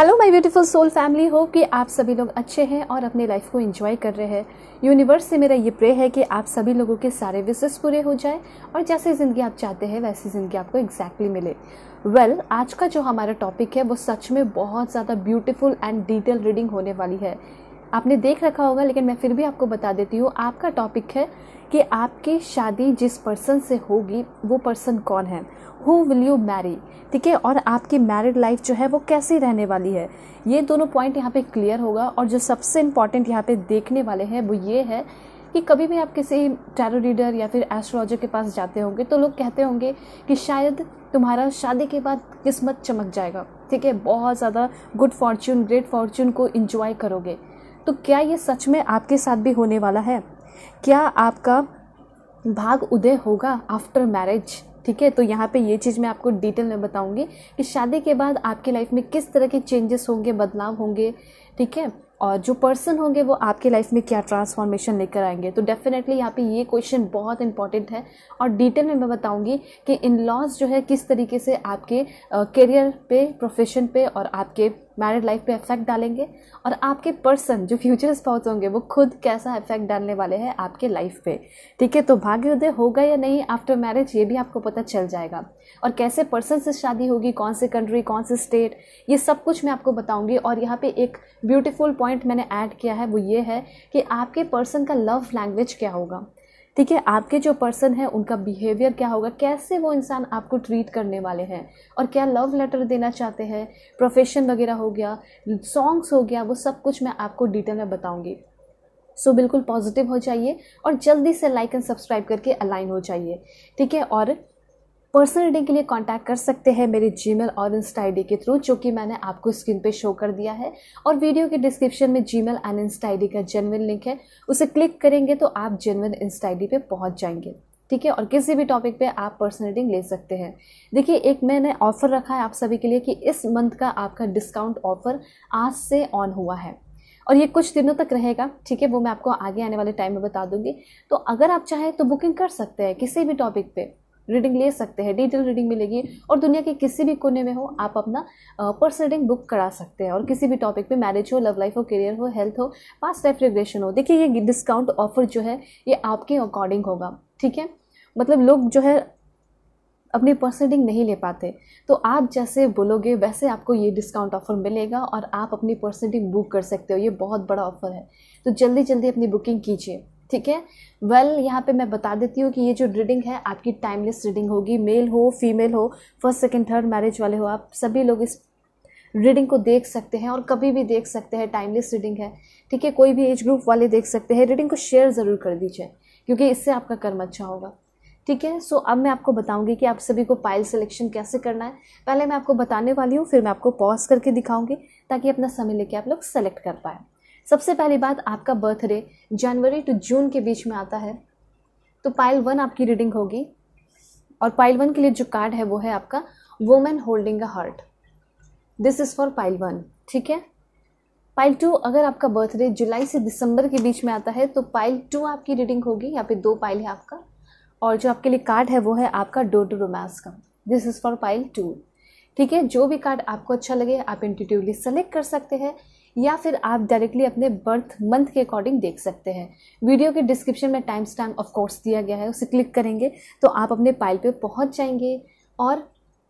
Hello my beautiful soul family हो कि आप सभी लोग अच्छे हैं और अपने लाइफ को एंजॉय कर रहे हैं यूनिवर्स से मेरा ये प्रे है कि आप सभी लोगों के सारे विशेष पूरे हो जाए और जैसे ज़िंदगी आप चाहते हैं वैसी ज़िंदगी आपको एग्जैक्टली मिले वेल well, आज का जो हमारा टॉपिक है वो सच में बहुत ज़्यादा ब्यूटीफुल एंड डिटेल रीडिंग होने वाली है आपने देख रखा होगा लेकिन मैं फिर भी आपको बता देती हूँ आपका टॉपिक है कि आपकी शादी जिस पर्सन से होगी वो पर्सन कौन है हु विल यू मैरी ठीक है और आपकी मैरिड लाइफ जो है वो कैसी रहने वाली है ये दोनों पॉइंट यहाँ पे क्लियर होगा और जो सबसे इम्पॉर्टेंट यहाँ पे देखने वाले हैं वो ये है कि कभी भी आप किसी टैरो रीडर या फिर एस्ट्रोलॉजर के पास जाते होंगे तो लोग कहते होंगे कि शायद तुम्हारा शादी के बाद किस्मत चमक जाएगा ठीक है बहुत ज़्यादा गुड फॉर्चून ग्रेट फॉर्चून को इन्जॉय करोगे तो क्या ये सच में आपके साथ भी होने वाला है क्या आपका भाग उदय होगा आफ्टर मैरिज ठीक है तो यहाँ पे ये चीज़ मैं आपको डिटेल में बताऊँगी कि शादी के बाद आपकी लाइफ में किस तरह के चेंजेस होंगे बदलाव होंगे ठीक है और जो पर्सन होंगे वो आपके लाइफ में क्या ट्रांसफॉर्मेशन लेकर आएंगे तो डेफिनेटली यहाँ पे ये क्वेश्चन बहुत इंपॉर्टेंट है और डिटेल में मैं बताऊंगी कि इन लॉज जो है किस तरीके से आपके करियर पे प्रोफेशन पे और आपके मैरिड लाइफ पे इफेक्ट डालेंगे और आपके पर्सन जो फ्यूचर स्पाउस होंगे वो खुद कैसा इफेक्ट डालने वाले हैं आपके लाइफ पे ठीक है तो भाग्योदय होगा या नहीं आफ्टर मैरिज ये भी आपको पता चल जाएगा और कैसे पर्सन से शादी होगी कौन सी कंट्री कौन सी स्टेट ये सब कुछ मैं आपको बताऊँगी और यहाँ पे एक ब्यूटीफुल पॉइंट मैंने ऐड किया है वो ये है कि आपके पर्सन का लव लैंग्वेज क्या होगा ठीक है आपके जो पर्सन है उनका बिहेवियर क्या होगा कैसे वो इंसान आपको ट्रीट करने वाले हैं और क्या लव लेटर देना चाहते हैं प्रोफेशन वगैरह हो गया सॉन्ग्स हो गया वो सब कुछ मैं आपको डिटेल में बताऊँगी सो so, बिल्कुल पॉजिटिव हो जाइए और जल्दी से लाइक एंड सब्सक्राइब करके अलाइन हो जाइए ठीक है और पर्सनल रीडिंग के लिए कांटेक्ट कर सकते हैं मेरे जी मेल और इंस्टा आई के थ्रू जो कि मैंने आपको स्क्रीन पे शो कर दिया है और वीडियो के डिस्क्रिप्शन में Gmail and insta I का जेनविन लिंक है उसे क्लिक करेंगे तो आप जेनविन इंस्टा आई पे पहुंच जाएंगे ठीक है और किसी भी टॉपिक पे आप पर्सनल रीडिंग ले सकते हैं देखिए एक मैंने ऑफ़र रखा है आप सभी के लिए कि इस मंथ का आपका डिस्काउंट ऑफ़र आज से ऑन हुआ है और ये कुछ दिनों तक रहेगा ठीक है वो मैं आपको आगे आने वाले टाइम में बता दूंगी तो अगर आप चाहें तो बुकिंग कर सकते हैं किसी भी टॉपिक पे रीडिंग ले सकते हैं डिटेल रीडिंग मिलेगी और दुनिया के किसी भी कोने में हो आप अपना पर्सनल रीडिंग बुक करा सकते हैं और किसी भी टॉपिक पे मैरिज हो लव लाइफ हो करियर हो हेल्थ हो पास्ट लाइफ रिग्रेशन हो देखिए ये डिस्काउंट ऑफर जो है ये आपके अकॉर्डिंग होगा ठीक है मतलब लोग जो है अपनी पर्सनलिंग नहीं ले पाते तो आप जैसे बोलोगे वैसे आपको ये डिस्काउंट ऑफर मिलेगा और आप अपनी पर्सनलिंग बुक कर सकते हो ये बहुत बड़ा ऑफर है तो जल्दी जल्दी अपनी बुकिंग कीजिए ठीक है वेल well, यहाँ पे मैं बता देती हूँ कि ये जो रीडिंग है आपकी टाइमलेस रीडिंग होगी मेल हो फीमेल हो फर्स्ट सेकेंड थर्ड मैरिज वाले हो आप सभी लोग इस रीडिंग को देख सकते हैं और कभी भी देख सकते हैं टाइमलेस रीडिंग है ठीक है कोई भी एज ग्रुप वाले देख सकते हैं रीडिंग को शेयर ज़रूर कर दीजिए क्योंकि इससे आपका कर्म अच्छा होगा ठीक है सो अब मैं आपको बताऊंगी कि आप सभी को पाइल सिलेक्शन कैसे करना है पहले मैं आपको बताने वाली हूँ फिर मैं आपको पॉज करके दिखाऊंगी ताकि अपना समय लेके आप लोग सेलेक्ट कर पाएँ सबसे पहली बात आपका बर्थडे जनवरी टू जून के बीच में आता है तो पाइल वन आपकी रीडिंग होगी और पाइल वन के लिए जो कार्ड है वो है आपका women holding a heart this is for pile one ठीक है पाइल टू अगर आपका बर्थडे जुलाई से दिसंबर के बीच में आता है तो पाइल टू आपकी रीडिंग होगी यहाँ पे दो पाइल है आपका और जो आपके लिए कार्ड है वो है आपका डोर टू रोमांस का this is for pile two ठीक है जो भी कार्ड आपको अच्छा लगे आप इंटिट्यूटली सेलेक्ट कर सकते हैं या फिर आप डायरेक्टली अपने बर्थ मंथ के अकॉर्डिंग देख सकते हैं वीडियो के डिस्क्रिप्शन में टाइम स्टैम्प कोर्स दिया गया है उसे क्लिक करेंगे तो आप अपने पाइल पे पहुंच जाएंगे और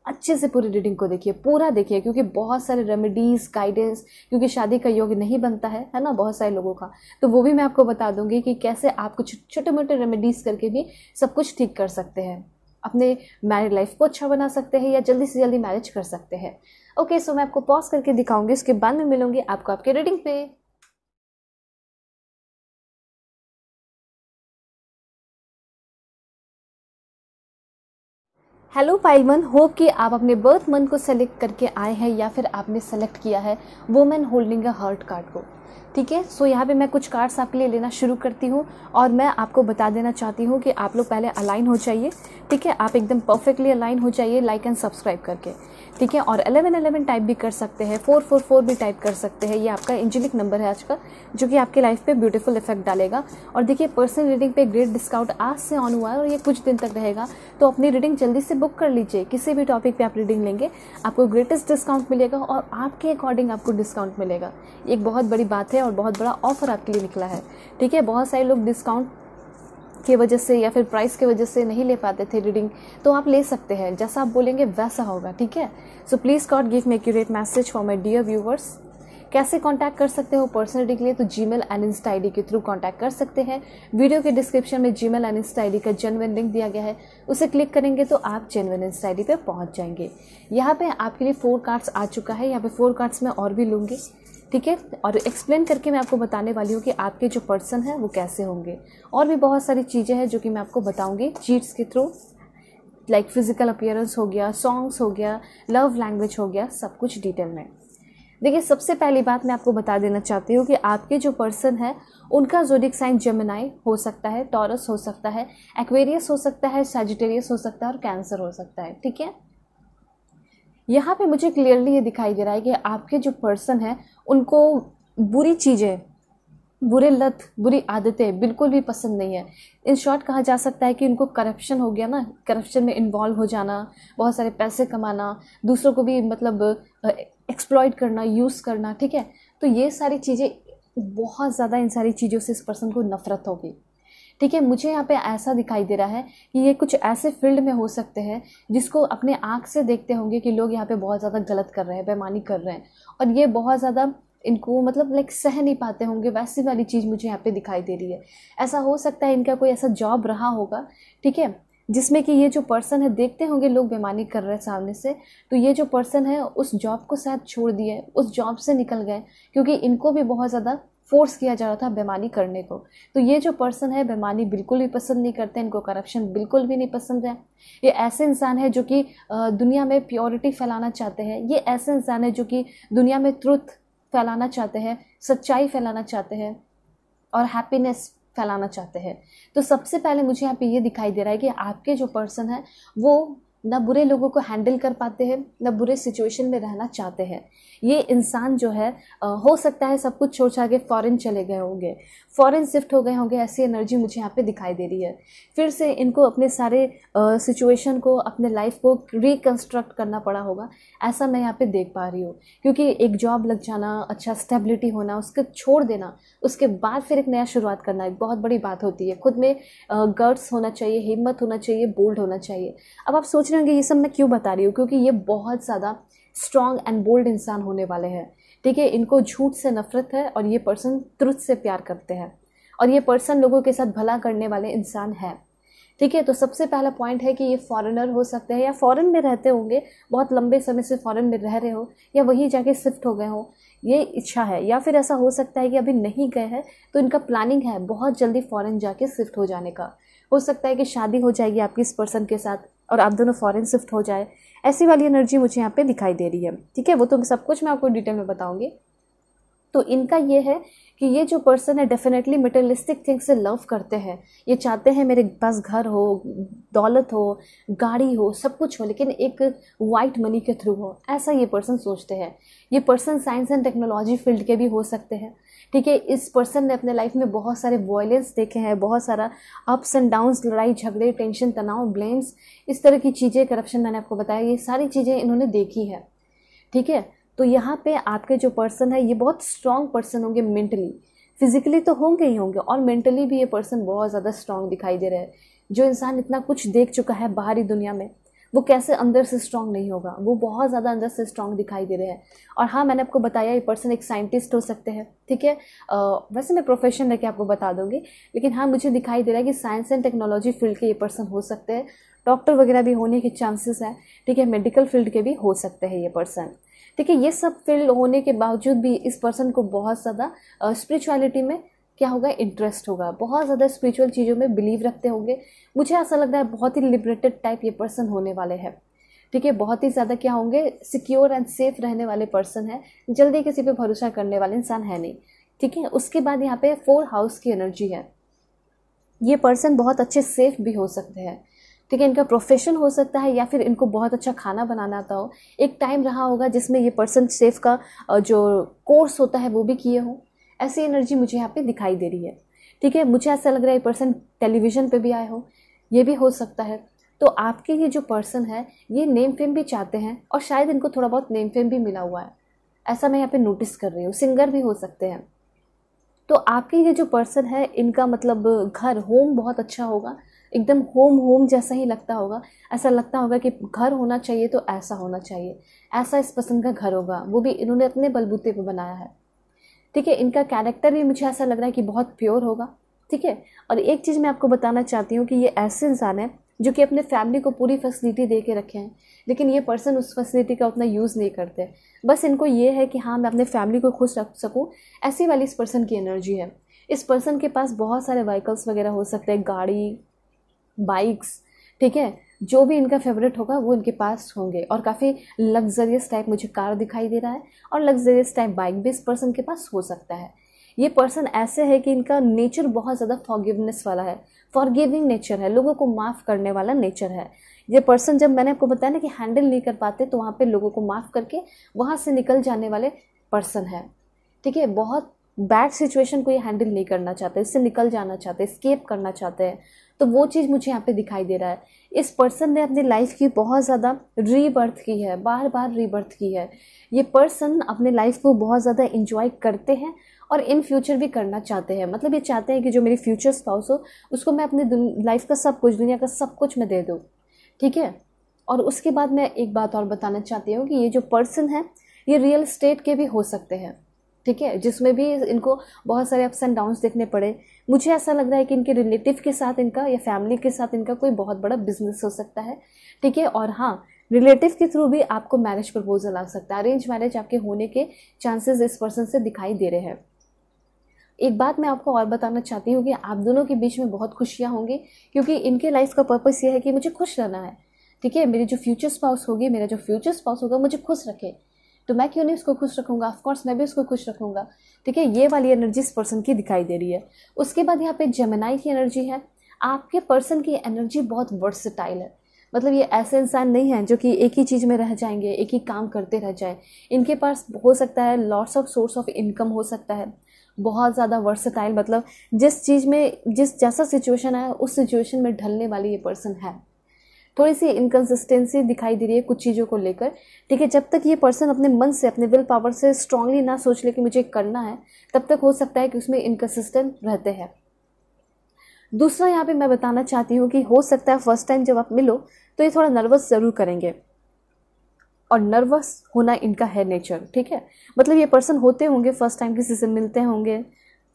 अच्छे से पूरी रीडिंग को देखिए पूरा देखिए क्योंकि बहुत सारे रेमेडीज़ गाइडेंस क्योंकि शादी का योग नहीं बनता है है ना बहुत सारे लोगों का तो वो भी मैं आपको बता दूंगी कि कैसे आप कुछ छोटे मोटे रेमेडीज़ करके भी सब कुछ ठीक कर सकते हैं अपने मैरिड लाइफ को अच्छा बना सकते हैं या जल्दी से जल्दी मैरिज कर सकते हैं ओके सो मैं आपको पॉज करके दिखाऊंगी उसके बाद में मिलूंगी आपको आपके रीडिंग पे हेलो पाइलमन होप कि आप अपने बर्थ मंथ को सेलेक्ट करके आए हैं या फिर आपने सेलेक्ट किया है women holding a heart card को ठीक है सो यहाँ पे मैं कुछ कार्ड्स आपके लिए लेना शुरू करती हूँ और मैं आपको बता देना चाहती हूँ कि आप लोग पहले अलाइन हो जाइए ठीक है आप एकदम परफेक्टली अलाइन हो जाइए लाइक एंड सब्सक्राइब करके ठीक है और अलेवन अलेवन टाइप भी कर सकते हैं फोर फोर फोर भी टाइप कर सकते हैं ये आपका इंजिलिक नंबर है आज का जो कि आपकी लाइफ पे ब्यूटीफुल इफेक्ट डालेगा और देखिए पर्सनल रीडिंग पे ग्रेट डिस्काउंट आज से ऑन हुआ है और ये कुछ दिन तक रहेगा तो अपनी रीडिंग जल्दी से बुक कर लीजिए किसी भी टॉपिक पे आप रीडिंग लेंगे आपको ग्रेटेस्ट डिस्काउंट मिलेगा और आपके अकॉर्डिंग आपको डिस्काउंट मिलेगा एक बहुत बड़ी बात है हैं और बहुत बड़ा ऑफर आपके लिए निकला है ठीक है बहुत सारे लोग डिस्काउंट की वजह से या फिर प्राइस की वजह से नहीं ले पाते थे रीडिंग तो आप ले सकते हैं जैसा आप बोलेंगे वैसा होगा ठीक है so please God give me accurate message for my dear viewers कैसे कांटेक्ट कर सकते हो पर्सनल के लिए तो Gmail and insta I के थ्रू कांटेक्ट कर सकते हैं वीडियो के डिस्क्रिप्शन में Gmail and insta I का जेनविन लिंक दिया गया है उसे क्लिक करेंगे तो आप जेनविन इंस्टा आई पे पहुंच जाएंगे यहाँ पे आपके लिए फोर कार्ड्स आ चुका है यहाँ पे फोर कार्ड्स मैं और भी लूंगी ठीक है और एक्सप्लेन करके मैं आपको बताने वाली हूँ कि आपके जो पर्सन हैं वो कैसे होंगे और भी बहुत सारी चीज़ें हैं जो कि मैं आपको बताऊँगी चीट्स के थ्रू लाइक फिजिकल अपियरेंस हो गया सॉन्ग्स हो गया लव लैंग्वेज हो गया सब कुछ डिटेल में देखिए सबसे पहली बात मैं आपको बता देना चाहती हूँ कि आपके जो पर्सन है उनका जोडिक साइन जमेनाई हो सकता है टॉरस हो सकता है एक्वेरियस हो सकता है सेजिटेरियस हो सकता है और कैंसर हो सकता है ठीक है यहाँ पे मुझे क्लियरली ये दिखाई दे रहा है कि आपके जो पर्सन हैं उनको बुरी चीज़ें बुरे लत बुरी आदतें बिल्कुल भी पसंद नहीं है इन शॉर्ट कहा जा सकता है कि उनको करप्शन हो गया ना करप्शन में इन्वॉल्व हो जाना बहुत सारे पैसे कमाना दूसरों को भी मतलब एक्सप्लॉयड करना यूज़ करना ठीक है तो ये सारी चीज़ें बहुत ज़्यादा इन सारी चीज़ों से इस पर्सन को नफरत होगी ठीक है मुझे यहाँ पे ऐसा दिखाई दे रहा है कि ये कुछ ऐसे फील्ड में हो सकते हैं जिसको अपने आँख से देखते होंगे कि लोग यहाँ पे बहुत ज़्यादा गलत कर रहे हैं बेमानी कर रहे हैं और ये बहुत ज़्यादा इनको मतलब लाइक सह नहीं पाते होंगे वैसी वाली चीज़ मुझे यहाँ पे दिखाई दे रही है ऐसा हो सकता है इनका कोई ऐसा जॉब रहा होगा ठीक है जिसमें कि ये जो पर्सन है देखते होंगे लोग बेमानी कर रहे हैं सामने से तो ये जो पर्सन है उस जॉब को शायद छोड़ दिए उस जॉब से निकल गए क्योंकि इनको भी बहुत ज़्यादा फोर्स किया जा रहा था बेमानी करने को तो ये जो पर्सन है बेमानी बिल्कुल भी पसंद नहीं करते इनको करप्शन बिल्कुल भी नहीं पसंद है ये ऐसे इंसान है जो कि दुनिया में प्योरिटी फैलाना चाहते हैं ये ऐसे इंसान है जो कि दुनिया में ट्रुथ फैलाना चाहते हैं सच्चाई फैलाना चाहते हैं और हैप्पीनेस फैलाना चाहते हैं तो सबसे पहले मुझे यहाँ पे ये दिखाई दे रहा है कि आपके जो पर्सन है वो ना बुरे लोगों को हैंडल कर पाते हैं ना बुरे सिचुएशन में रहना चाहते हैं ये इंसान जो है हो सकता है सब कुछ छोड़ छा के फ़ॉरन चले गए होंगे फ़ॉरन शिफ्ट हो गए होंगे ऐसी एनर्जी मुझे यहाँ पे दिखाई दे रही है फिर से इनको अपने सारे सिचुएशन को अपने लाइफ को रिकन्स्ट्रक्ट करना पड़ा होगा ऐसा मैं यहाँ पे देख पा रही हूँ क्योंकि एक जॉब लग जाना अच्छा स्टेबिलिटी होना उसको छोड़ देना उसके बाद फिर एक नया शुरुआत करना एक बहुत बड़ी बात होती है खुद में गर्ड्स होना चाहिए हिम्मत होना चाहिए बोल्ड होना चाहिए अब आप सोच रहे होंगे ये सब मैं क्यों बता रही हूँ क्योंकि ये बहुत ज़्यादा स्ट्रॉन्ग एंड बोल्ड इंसान होने वाले हैं ठीक है इनको झूठ से नफरत है और ये पर्सन त्रुत से प्यार करते हैं और ये पर्सन लोगों के साथ भला करने वाले इंसान है ठीक है तो सबसे पहला पॉइंट है कि ये फॉरेनर हो सकते हैं या फॉरेन में रहते होंगे बहुत लंबे समय से फॉरेन में रह रहे हो या वहीं जाके शिफ्ट हो गए हों ये इच्छा है या फिर ऐसा हो सकता है कि अभी नहीं गए हैं तो इनका प्लानिंग है बहुत जल्दी फॉरेन जाके शिफ्ट हो जाने का हो सकता है कि शादी हो जाएगी आपकी इस पर्सन के साथ और आप दोनों फ़ॉरन शिफ्ट हो जाए ऐसी वाली एनर्जी मुझे यहाँ पे दिखाई दे रही है ठीक है वो तो सब कुछ मैं आपको डिटेल में बताऊँगी तो इनका ये है कि ये जो पर्सन है डेफिनेटली मेटलिस्टिक थिंग्स से लव करते हैं ये चाहते हैं मेरे पास घर हो दौलत हो गाड़ी हो सब कुछ हो लेकिन एक वाइट मनी के थ्रू हो ऐसा ये पर्सन सोचते हैं ये person science and technology field के भी हो सकते हैं ठीक है इस पर्सन ने अपने लाइफ में बहुत सारे वॉयलेंस देखे हैं बहुत सारा अप्स एंड डाउन्स लड़ाई झगड़े टेंशन तनाव ब्लेम्स इस तरह की चीज़ें करप्शन मैंने आपको बताया ये सारी चीज़ें इन्होंने देखी है ठीक है तो यहाँ पे आपके जो पर्सन है ये बहुत स्ट्रांग पर्सन होंगे मेंटली फिजिकली तो होंगे ही होंगे और मेंटली भी ये पर्सन बहुत ज़्यादा स्ट्रांग दिखाई दे रहा है जो इंसान इतना कुछ देख चुका है बाहरी दुनिया में वो कैसे अंदर से स्ट्रांग नहीं होगा वो बहुत ज़्यादा अंदर से स्ट्रांग दिखाई दे रहे हैं और हाँ मैंने आपको बताया ये पर्सन एक साइंटिस्ट हो सकते हैं ठीक है वैसे मैं प्रोफेशन लेके आपको बता दूंगी लेकिन हाँ मुझे दिखाई दे रहा है कि साइंस एंड टेक्नोलॉजी फील्ड के ये पर्सन हो सकते हैं डॉक्टर वगैरह भी होने के चांसेस हैं ठीक है मेडिकल फील्ड के भी हो सकते हैं ये पर्सन ठीक है ये सब फील्ड होने के बावजूद भी इस पर्सन को बहुत ज़्यादा स्पिरिचुअलिटी में क्या होगा इंटरेस्ट होगा बहुत ज़्यादा स्पिरिचुअल चीज़ों में बिलीव रखते होंगे मुझे ऐसा लग रहा है बहुत ही लिबरेटेड टाइप ये पर्सन होने वाले हैं ठीक है बहुत ही ज़्यादा क्या होंगे सिक्योर एंड सेफ रहने वाले पर्सन है जल्दी किसी पे भरोसा करने वाले इंसान है नहीं ठीक है उसके बाद यहाँ पे फोर हाउस की एनर्जी है ये पर्सन बहुत अच्छे सेफ भी हो सकते हैं ठीक है इनका प्रोफेशन हो सकता है या फिर इनको बहुत अच्छा खाना बनाना आता हो एक टाइम रहा होगा जिसमें ये पर्सन सेफ का जो कोर्स होता है वो भी किए हों ऐसी एनर्जी मुझे यहाँ पे दिखाई दे रही है ठीक है मुझे ऐसा लग रहा है ये पर्सन टेलीविज़न पे भी आए हो ये भी हो सकता है तो आपके ये जो पर्सन है ये नेम फेम भी चाहते हैं और शायद इनको थोड़ा बहुत नेम फेम भी मिला हुआ है ऐसा मैं यहाँ पे नोटिस कर रही हूँ सिंगर भी हो सकते हैं तो आपके ये जो पर्सन है इनका मतलब घर होम बहुत अच्छा होगा एकदम होम होम जैसा ही लगता होगा ऐसा लगता होगा कि घर होना चाहिए तो ऐसा होना चाहिए ऐसा इस पसंद का घर होगा वो भी इन्होंने अपने बलबूते पर बनाया है ठीक है इनका कैरेक्टर भी मुझे ऐसा लग रहा है कि बहुत प्योर होगा ठीक है और एक चीज़ मैं आपको बताना चाहती हूँ कि ये ऐसे इंसान हैं जो कि अपने फैमिली को पूरी फैसिलिटी दे के रखे हैं लेकिन ये पर्सन उस फैसिलिटी का उतना यूज़ नहीं करते बस इनको ये है कि हाँ मैं अपने फैमिली को खुश रख सकूँ ऐसी वाली इस पर्सन की एनर्जी है इस पर्सन के पास बहुत सारे व्हीकल्स वगैरह हो सकते हैं गाड़ी बाइक्स ठीक है जो भी इनका फेवरेट होगा वो इनके पास होंगे और काफ़ी लग्जरियस टाइप मुझे कार दिखाई दे रहा है और लग्जरियस टाइप बाइक भी इस पर्सन के पास हो सकता है ये पर्सन ऐसे है कि इनका नेचर बहुत ज़्यादा फॉरगिवनेस वाला है फॉरगिविंग नेचर है लोगों को माफ़ करने वाला नेचर है ये पर्सन जब मैंने आपको बताया ना कि हैंडल नहीं कर पाते तो वहाँ पे लोगों को माफ़ करके वहाँ से निकल जाने वाले पर्सन है ठीक है बहुत बैड सिचुएशन को ये हैंडल नहीं करना चाहते इससे निकल जाना चाहते स्केप करना चाहते हैं तो वो चीज़ मुझे यहाँ पे दिखाई दे रहा है इस पर्सन ने अपनी लाइफ की बहुत ज़्यादा रीबर्थ की है बार बार रीबर्थ की है ये पर्सन अपने लाइफ को बहुत ज़्यादा इंजॉय करते हैं और इन फ्यूचर भी करना चाहते हैं मतलब ये चाहते हैं कि जो मेरी फ्यूचर स्पाउस हो उसको मैं अपने लाइफ का सब कुछ दुनिया का सब कुछ मैं दे दूँ ठीक है और उसके बाद मैं एक बात और बताना चाहती हूँ कि ये जो पर्सन है ये रियल स्टेट के भी हो सकते हैं ठीक है जिसमें भी इनको बहुत सारे अप्स एंड डाउन्स देखने पड़े मुझे ऐसा लग रहा है कि इनके रिलेटिव के साथ इनका या फैमिली के साथ इनका कोई बहुत बड़ा बिजनेस हो सकता है ठीक है और हाँ रिलेटिव के थ्रू भी आपको मैरिज प्रपोजल आ सकता है अरेंज मैरिज आपके होने के चांसेस इस पर्सन से दिखाई दे रहे हैं एक बात मैं आपको और बताना चाहती हूँ कि आप दोनों के बीच में बहुत खुशियाँ होंगी क्योंकि इनके लाइफ का पर्पस ये है कि मुझे खुश रहना है ठीक है मेरी जो फ्यूचर स्पाउस होगी मेरा जो फ्यूचर स्पाउस होगा मुझे खुश रखे तो मैं क्यों नहीं उसको खुश रखूँगा ऑफकोर्स मैं भी उसको खुश रखूँगा ठीक है ये वाली एनर्जी इस पर्सन की दिखाई दे रही है उसके बाद यहाँ पे जमनाई की एनर्जी है आपके पर्सन की एनर्जी बहुत वर्सटाइल है मतलब ये ऐसे इंसान नहीं हैं जो कि एक ही चीज़ में रह जाएंगे एक ही काम करते रह जाए इनके पास हो सकता है lots of source of income हो सकता है बहुत ज़्यादा वर्सटाइल मतलब जिस चीज़ में जिस जैसा सिचुएशन है उस सिचुएशन में ढलने वाली ये पर्सन है थोड़ी सी इनकन्सिस्टेंसी दिखाई दे रही है कुछ चीज़ों को लेकर ठीक है जब तक ये पर्सन अपने मन से अपने विल पावर से स्ट्रांगली ना सोच ले कि मुझे करना है तब तक हो सकता है कि उसमें इनकन्सिस्टेंट रहते हैं दूसरा यहाँ पे मैं बताना चाहती हूँ कि हो सकता है फर्स्ट टाइम जब आप मिलो तो ये थोड़ा नर्वस ज़रूर करेंगे और नर्वस होना इनका है नेचर ठीक है मतलब ये पर्सन होते होंगे फर्स्ट टाइम किसी से मिलते होंगे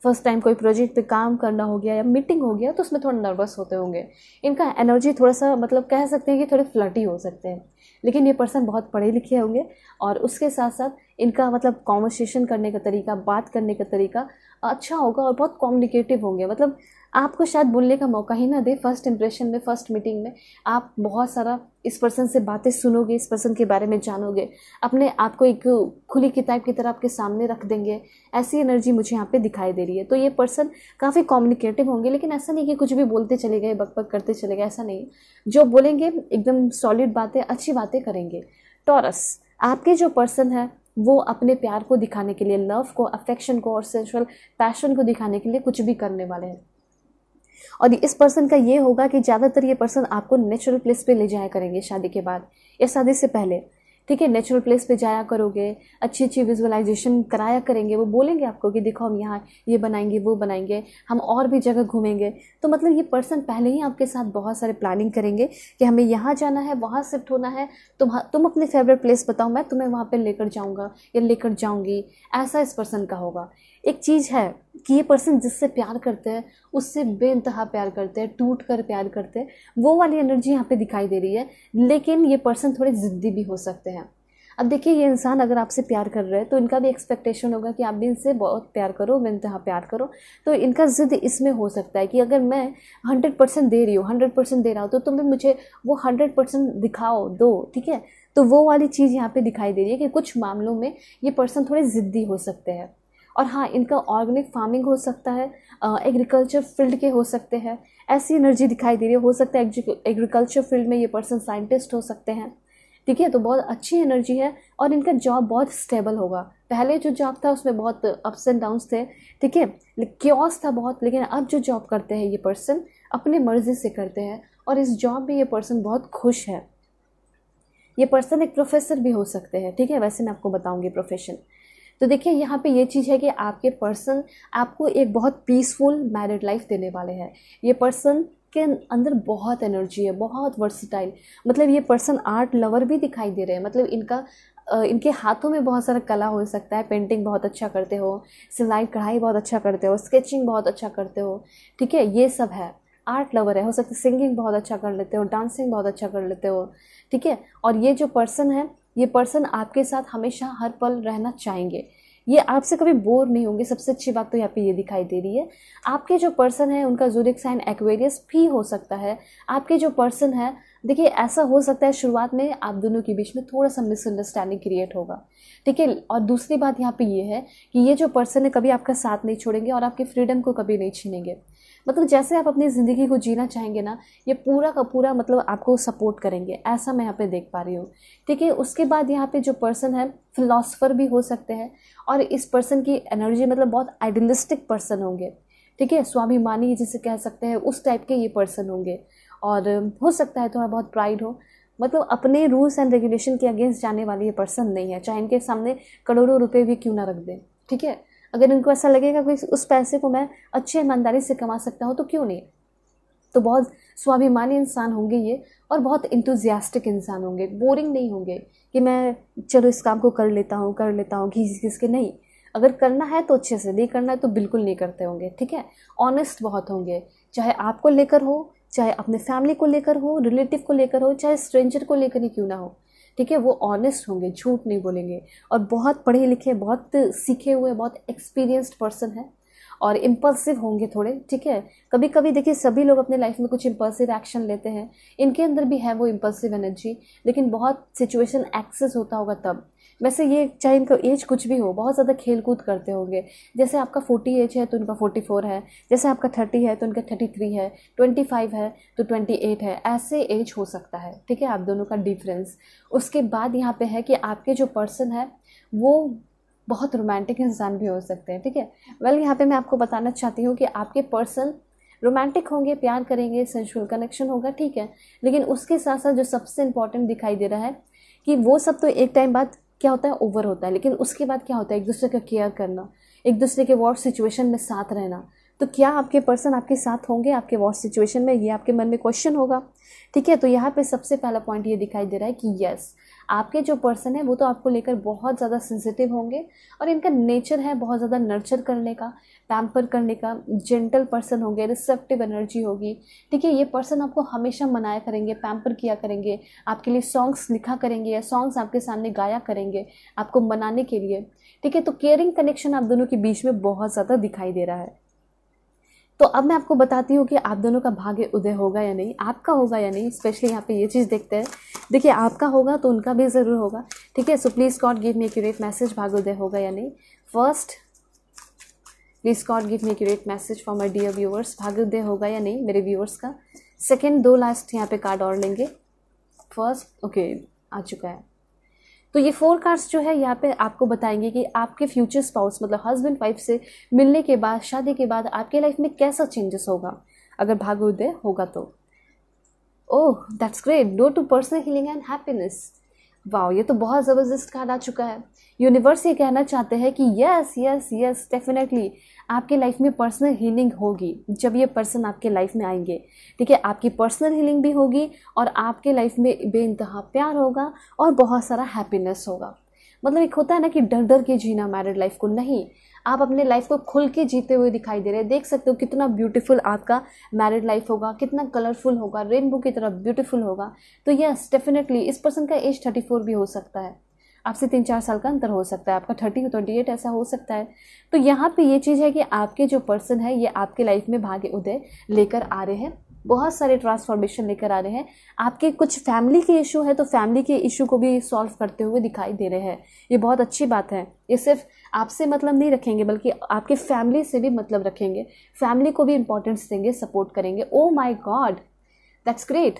फर्स्ट टाइम कोई प्रोजेक्ट पे काम करना हो गया या मीटिंग हो गया तो उसमें थोड़ा नर्वस होते होंगे इनका एनर्जी थोड़ा सा मतलब कह सकते हैं कि थोड़े फ्लटी हो सकते हैं लेकिन ये पर्सन बहुत पढ़े लिखे होंगे और उसके साथ साथ इनका मतलब कॉन्वर्सेशन करने का तरीका बात करने का तरीका अच्छा होगा और बहुत कम्युनिकेटिव होंगे मतलब आपको शायद बोलने का मौका ही ना दे फर्स्ट इंप्रेशन में फर्स्ट मीटिंग में आप बहुत सारा इस पर्सन से बातें सुनोगे इस पर्सन के बारे में जानोगे अपने आप को एक खुली किताब की तरह आपके सामने रख देंगे ऐसी एनर्जी मुझे यहाँ पे दिखाई दे रही है तो ये पर्सन काफ़ी कम्युनिकेटिव होंगे लेकिन ऐसा नहीं कि कुछ भी बोलते चले गए बक बक करते चले गए ऐसा नहीं जो बोलेंगे एकदम सॉलिड बातें अच्छी बातें करेंगे टॉरस आपके जो पर्सन है वो अपने प्यार को दिखाने के लिए लव को अफेक्शन को और सेंशुअल पैशन को दिखाने के लिए कुछ भी करने वाले हैं और इस पर्सन का ये होगा कि ज़्यादातर ये पर्सन आपको नेचुरल प्लेस पे ले जाया करेंगे शादी के बाद या शादी से पहले ठीक है नेचुरल प्लेस पे जाया करोगे अच्छी अच्छी विजुअलाइजेशन कराया करेंगे वो बोलेंगे आपको कि देखो हम यहाँ ये बनाएंगे वो बनाएंगे हम और भी जगह घूमेंगे तो मतलब ये पर्सन पहले ही आपके साथ बहुत सारे प्लानिंग करेंगे कि हमें यहाँ जाना है वहाँ शिफ्ट होना है तुम तुम अपने फेवरेट प्लेस बताओ मैं तुम्हें वहाँ पर लेकर जाऊँगा या लेकर जाऊँगी ऐसा इस पर्सन का होगा एक चीज़ है कि ये पर्सन जिससे प्यार करते हैं उससे इंतहा प्यार करते हैं टूट कर प्यार करते हैं वो वाली एनर्जी यहाँ पे दिखाई दे रही है लेकिन ये पर्सन थोड़े ज़िद्दी भी हो सकते हैं अब देखिए ये इंसान अगर आपसे प्यार कर रहे हैं तो इनका भी एक्सपेक्टेशन होगा कि आप भी इनसे बहुत प्यार करो इंतहा प्यार करो तो इनका ज़िद्द इसमें हो सकता है कि अगर मैं हंड्रेड परसेंट दे रही हूँ हंड्रेड परसेंट दे रहा हूँ तो भी मुझे वो हंड्रेड परसेंट दिखाओ दो ठीक है तो वो वाली चीज़ यहाँ पे दिखाई दे रही है कि कुछ मामलों में ये पर्सन थोड़े ज़िद्दी हो सकते हैं और हाँ इनका ऑर्गेनिक फार्मिंग हो सकता है एग्रीकल्चर फील्ड के हो सकते हैं ऐसी एनर्जी दिखाई दे रही है हो सकता है एग्रीकल्चर फील्ड में ये पर्सन साइंटिस्ट हो सकते हैं ठीक है तो बहुत अच्छी एनर्जी है और इनका जॉब बहुत स्टेबल होगा पहले जो जॉब था उसमें बहुत अप्स एंड डाउन्स थे ठीक है क्योस था बहुत लेकिन अब जो जॉब करते हैं ये पर्सन अपने मर्ज़ी से करते हैं और इस जॉब में ये पर्सन बहुत खुश है ये पर्सन एक प्रोफेसर भी हो सकते हैं ठीक है वैसे मैं आपको बताऊंगी प्रोफेशन तो देखिए यहाँ पे ये चीज़ है कि आपके पर्सन आपको एक बहुत पीसफुल मैरिड लाइफ देने वाले हैं ये पर्सन के अंदर बहुत एनर्जी है बहुत वर्सिटाइल मतलब ये पर्सन आर्ट लवर भी दिखाई दे रहे हैं मतलब इनका इनके हाथों में बहुत सारा कला हो सकता है पेंटिंग बहुत अच्छा करते हो सिलाई कढ़ाई बहुत अच्छा करते हो स्केचिंग बहुत अच्छा करते हो ठीक है ये सब है आर्ट लवर है हो सकता है सिंगिंग बहुत अच्छा कर लेते हो डांसिंग बहुत अच्छा कर लेते हो ठीक है और ये जो पर्सन है ये पर्सन आपके साथ हमेशा हर पल रहना चाहेंगे ये आपसे कभी बोर नहीं होंगे सबसे अच्छी बात तो यहाँ पे ये दिखाई दे रही है आपके जो पर्सन है उनका जूरिक साइन एक्वेरियस भी हो सकता है आपके जो पर्सन है देखिए ऐसा हो सकता है शुरुआत में आप दोनों के बीच में थोड़ा सा मिसअंडरस्टैंडिंग क्रिएट होगा ठीक है और दूसरी बात यहाँ पे ये है कि ये जो पर्सन है कभी आपका साथ नहीं छोड़ेंगे और आपके फ्रीडम को कभी नहीं छीनेंगे मतलब जैसे आप अपनी ज़िंदगी को जीना चाहेंगे ना ये पूरा का पूरा मतलब आपको सपोर्ट करेंगे ऐसा मैं यहाँ पे देख पा रही हूँ ठीक है उसके बाद यहाँ पे जो पर्सन है फिलोसफर भी हो सकते हैं और इस पर्सन की एनर्जी मतलब बहुत आइडियलिस्टिक पर्सन होंगे ठीक है स्वाभिमानी जिसे कह सकते हैं उस टाइप के ये पर्सन होंगे और हो सकता है थोड़ा बहुत प्राइड हो मतलब अपने रूल्स एंड रेगुलेशन के अगेंस्ट जाने वाली ये पर्सन नहीं है चाहे इनके सामने करोड़ों रुपए भी क्यों ना रख दें ठीक है अगर इनको ऐसा लगेगा कि उस पैसे को मैं अच्छे ईमानदारी से कमा सकता हूँ तो क्यों नहीं तो बहुत स्वाभिमानी इंसान होंगे ये और बहुत इंतजियास्टिक इंसान होंगे बोरिंग नहीं होंगे कि मैं चलो इस काम को कर लेता हूँ कर लेता हूँ किसी घीस के नहीं अगर करना है तो अच्छे से नहीं करना है तो बिल्कुल नहीं करते होंगे ठीक है ऑनेस्ट बहुत होंगे चाहे आपको लेकर हो चाहे अपने फैमिली को लेकर हो रिलेटिव को लेकर हो चाहे स्ट्रेंजर को लेकर ही क्यों ना हो ठीक है वो ऑनेस्ट होंगे झूठ नहीं बोलेंगे और बहुत पढ़े लिखे बहुत सीखे हुए बहुत एक्सपीरियंस्ड पर्सन है और इम्पल्सिव होंगे थोड़े ठीक है कभी कभी देखिए सभी लोग अपने लाइफ में कुछ इम्पल्सिव एक्शन लेते हैं इनके अंदर भी है वो इम्पल्सिव एनर्जी लेकिन बहुत सिचुएशन एक्सेस होता होगा तब वैसे ये चाहे इनका एज कुछ भी हो बहुत ज़्यादा खेल कूद करते होंगे जैसे आपका फोर्टी एज है तो उनका फोर्टी फोर है जैसे आपका थर्टी है तो उनका थर्टी थ्री है ट्वेंटी फाइव है तो ट्वेंटी एट है ऐसे एज हो सकता है ठीक है आप दोनों का डिफरेंस उसके बाद यहाँ पे है कि आपके जो पर्सन है वो बहुत रोमांटिक इंसान भी हो सकते हैं ठीक है वेल यहाँ पे मैं आपको बताना चाहती हूँ कि आपके पर्सन रोमांटिक होंगे प्यार करेंगे सेंशुअल कनेक्शन होगा ठीक है लेकिन उसके साथ साथ जो सबसे इम्पॉर्टेंट दिखाई दे रहा है कि वो सब तो एक टाइम बाद क्या होता है ओवर होता है लेकिन उसके बाद क्या होता है एक दूसरे का केयर करना एक दूसरे के वॉर सिचुएशन में साथ रहना तो क्या आपके पर्सन आपके साथ होंगे आपके वॉर सिचुएशन में ये आपके मन में क्वेश्चन होगा ठीक है तो यहाँ पे सबसे पहला पॉइंट ये दिखाई दे रहा है कि यस आपके जो पर्सन है वो तो आपको लेकर बहुत ज़्यादा सेंसिटिव होंगे और इनका नेचर है बहुत ज़्यादा नर्चर करने का पैम्पर करने का जेंटल पर्सन होंगे रिसेप्टिव एनर्जी होगी ठीक है ये पर्सन आपको हमेशा मनाया करेंगे पैम्पर किया करेंगे आपके लिए सॉन्ग्स लिखा करेंगे या सॉन्ग्स आपके सामने गाया करेंगे आपको मनाने के लिए ठीक है तो केयरिंग कनेक्शन आप दोनों के बीच में बहुत ज़्यादा दिखाई दे रहा है तो अब मैं आपको बताती हूँ कि आप दोनों का भाग्य उदय होगा या नहीं आपका होगा या नहीं स्पेशली यहाँ पे ये चीज़ देखते हैं देखिए आपका होगा तो उनका भी ज़रूर होगा ठीक है so please God give me accurate message भाग्य उदय होगा या नहीं first please God give me accurate message for my dear viewers भाग्य उदय होगा या नहीं मेरे व्यूवर्स का सेकेंड दो लास्ट यहाँ पे कार्ड और लेंगे फर्स्ट ओके okay, आ चुका है तो ये फोर कार्ड्स जो है यहाँ पे आपको बताएंगे कि आपके फ्यूचर स्पाउस मतलब हस्बैंड वाइफ से मिलने के बाद शादी के बाद आपके लाइफ में कैसा चेंजेस होगा अगर भाग्योदय होगा तो oh that's great due to personal healing and happiness वाह ये तो बहुत ज़बरदस्त कार्ड आ चुका है यूनिवर्स ये कहना चाहते हैं कि यस यस यस डेफिनेटली आपके लाइफ में पर्सनल हीलिंग होगी जब ये पर्सन आपके लाइफ में आएंगे ठीक है आपकी पर्सनल हीलिंग भी होगी और आपके लाइफ में बेानतहा प्यार होगा और बहुत सारा हैप्पीनेस होगा मतलब एक होता है ना कि डर डर के जीना मैरिड लाइफ को नहीं आप अपने लाइफ को खुल के जीते हुए दिखाई दे रहे हैं देख सकते हो कितना ब्यूटीफुल आपका मैरिड लाइफ होगा कितना कलरफुल होगा रेनबो की तरफ ब्यूटीफुल होगा तो यस डेफिनेटली इस पर्सन का एज थर्टी फोर भी हो सकता है आपसे तीन चार साल का अंतर हो सकता है आपका थर्टी ट्वेंटी एट ऐसा हो सकता है तो यहाँ पे ये चीज़ है कि आपके जो पर्सन है ये आपके लाइफ में भाग्य उदय लेकर आ रहे हैं बहुत सारे ट्रांसफॉर्मेशन लेकर आ रहे हैं आपके कुछ फैमिली के इशू है तो फैमिली के इशू को भी सॉल्व करते हुए दिखाई दे रहे हैं ये बहुत अच्छी बात है ये सिर्फ आपसे मतलब नहीं रखेंगे बल्कि आपके फैमिली से भी मतलब रखेंगे फैमिली को भी इंपॉर्टेंस देंगे सपोर्ट करेंगे oh my God that's great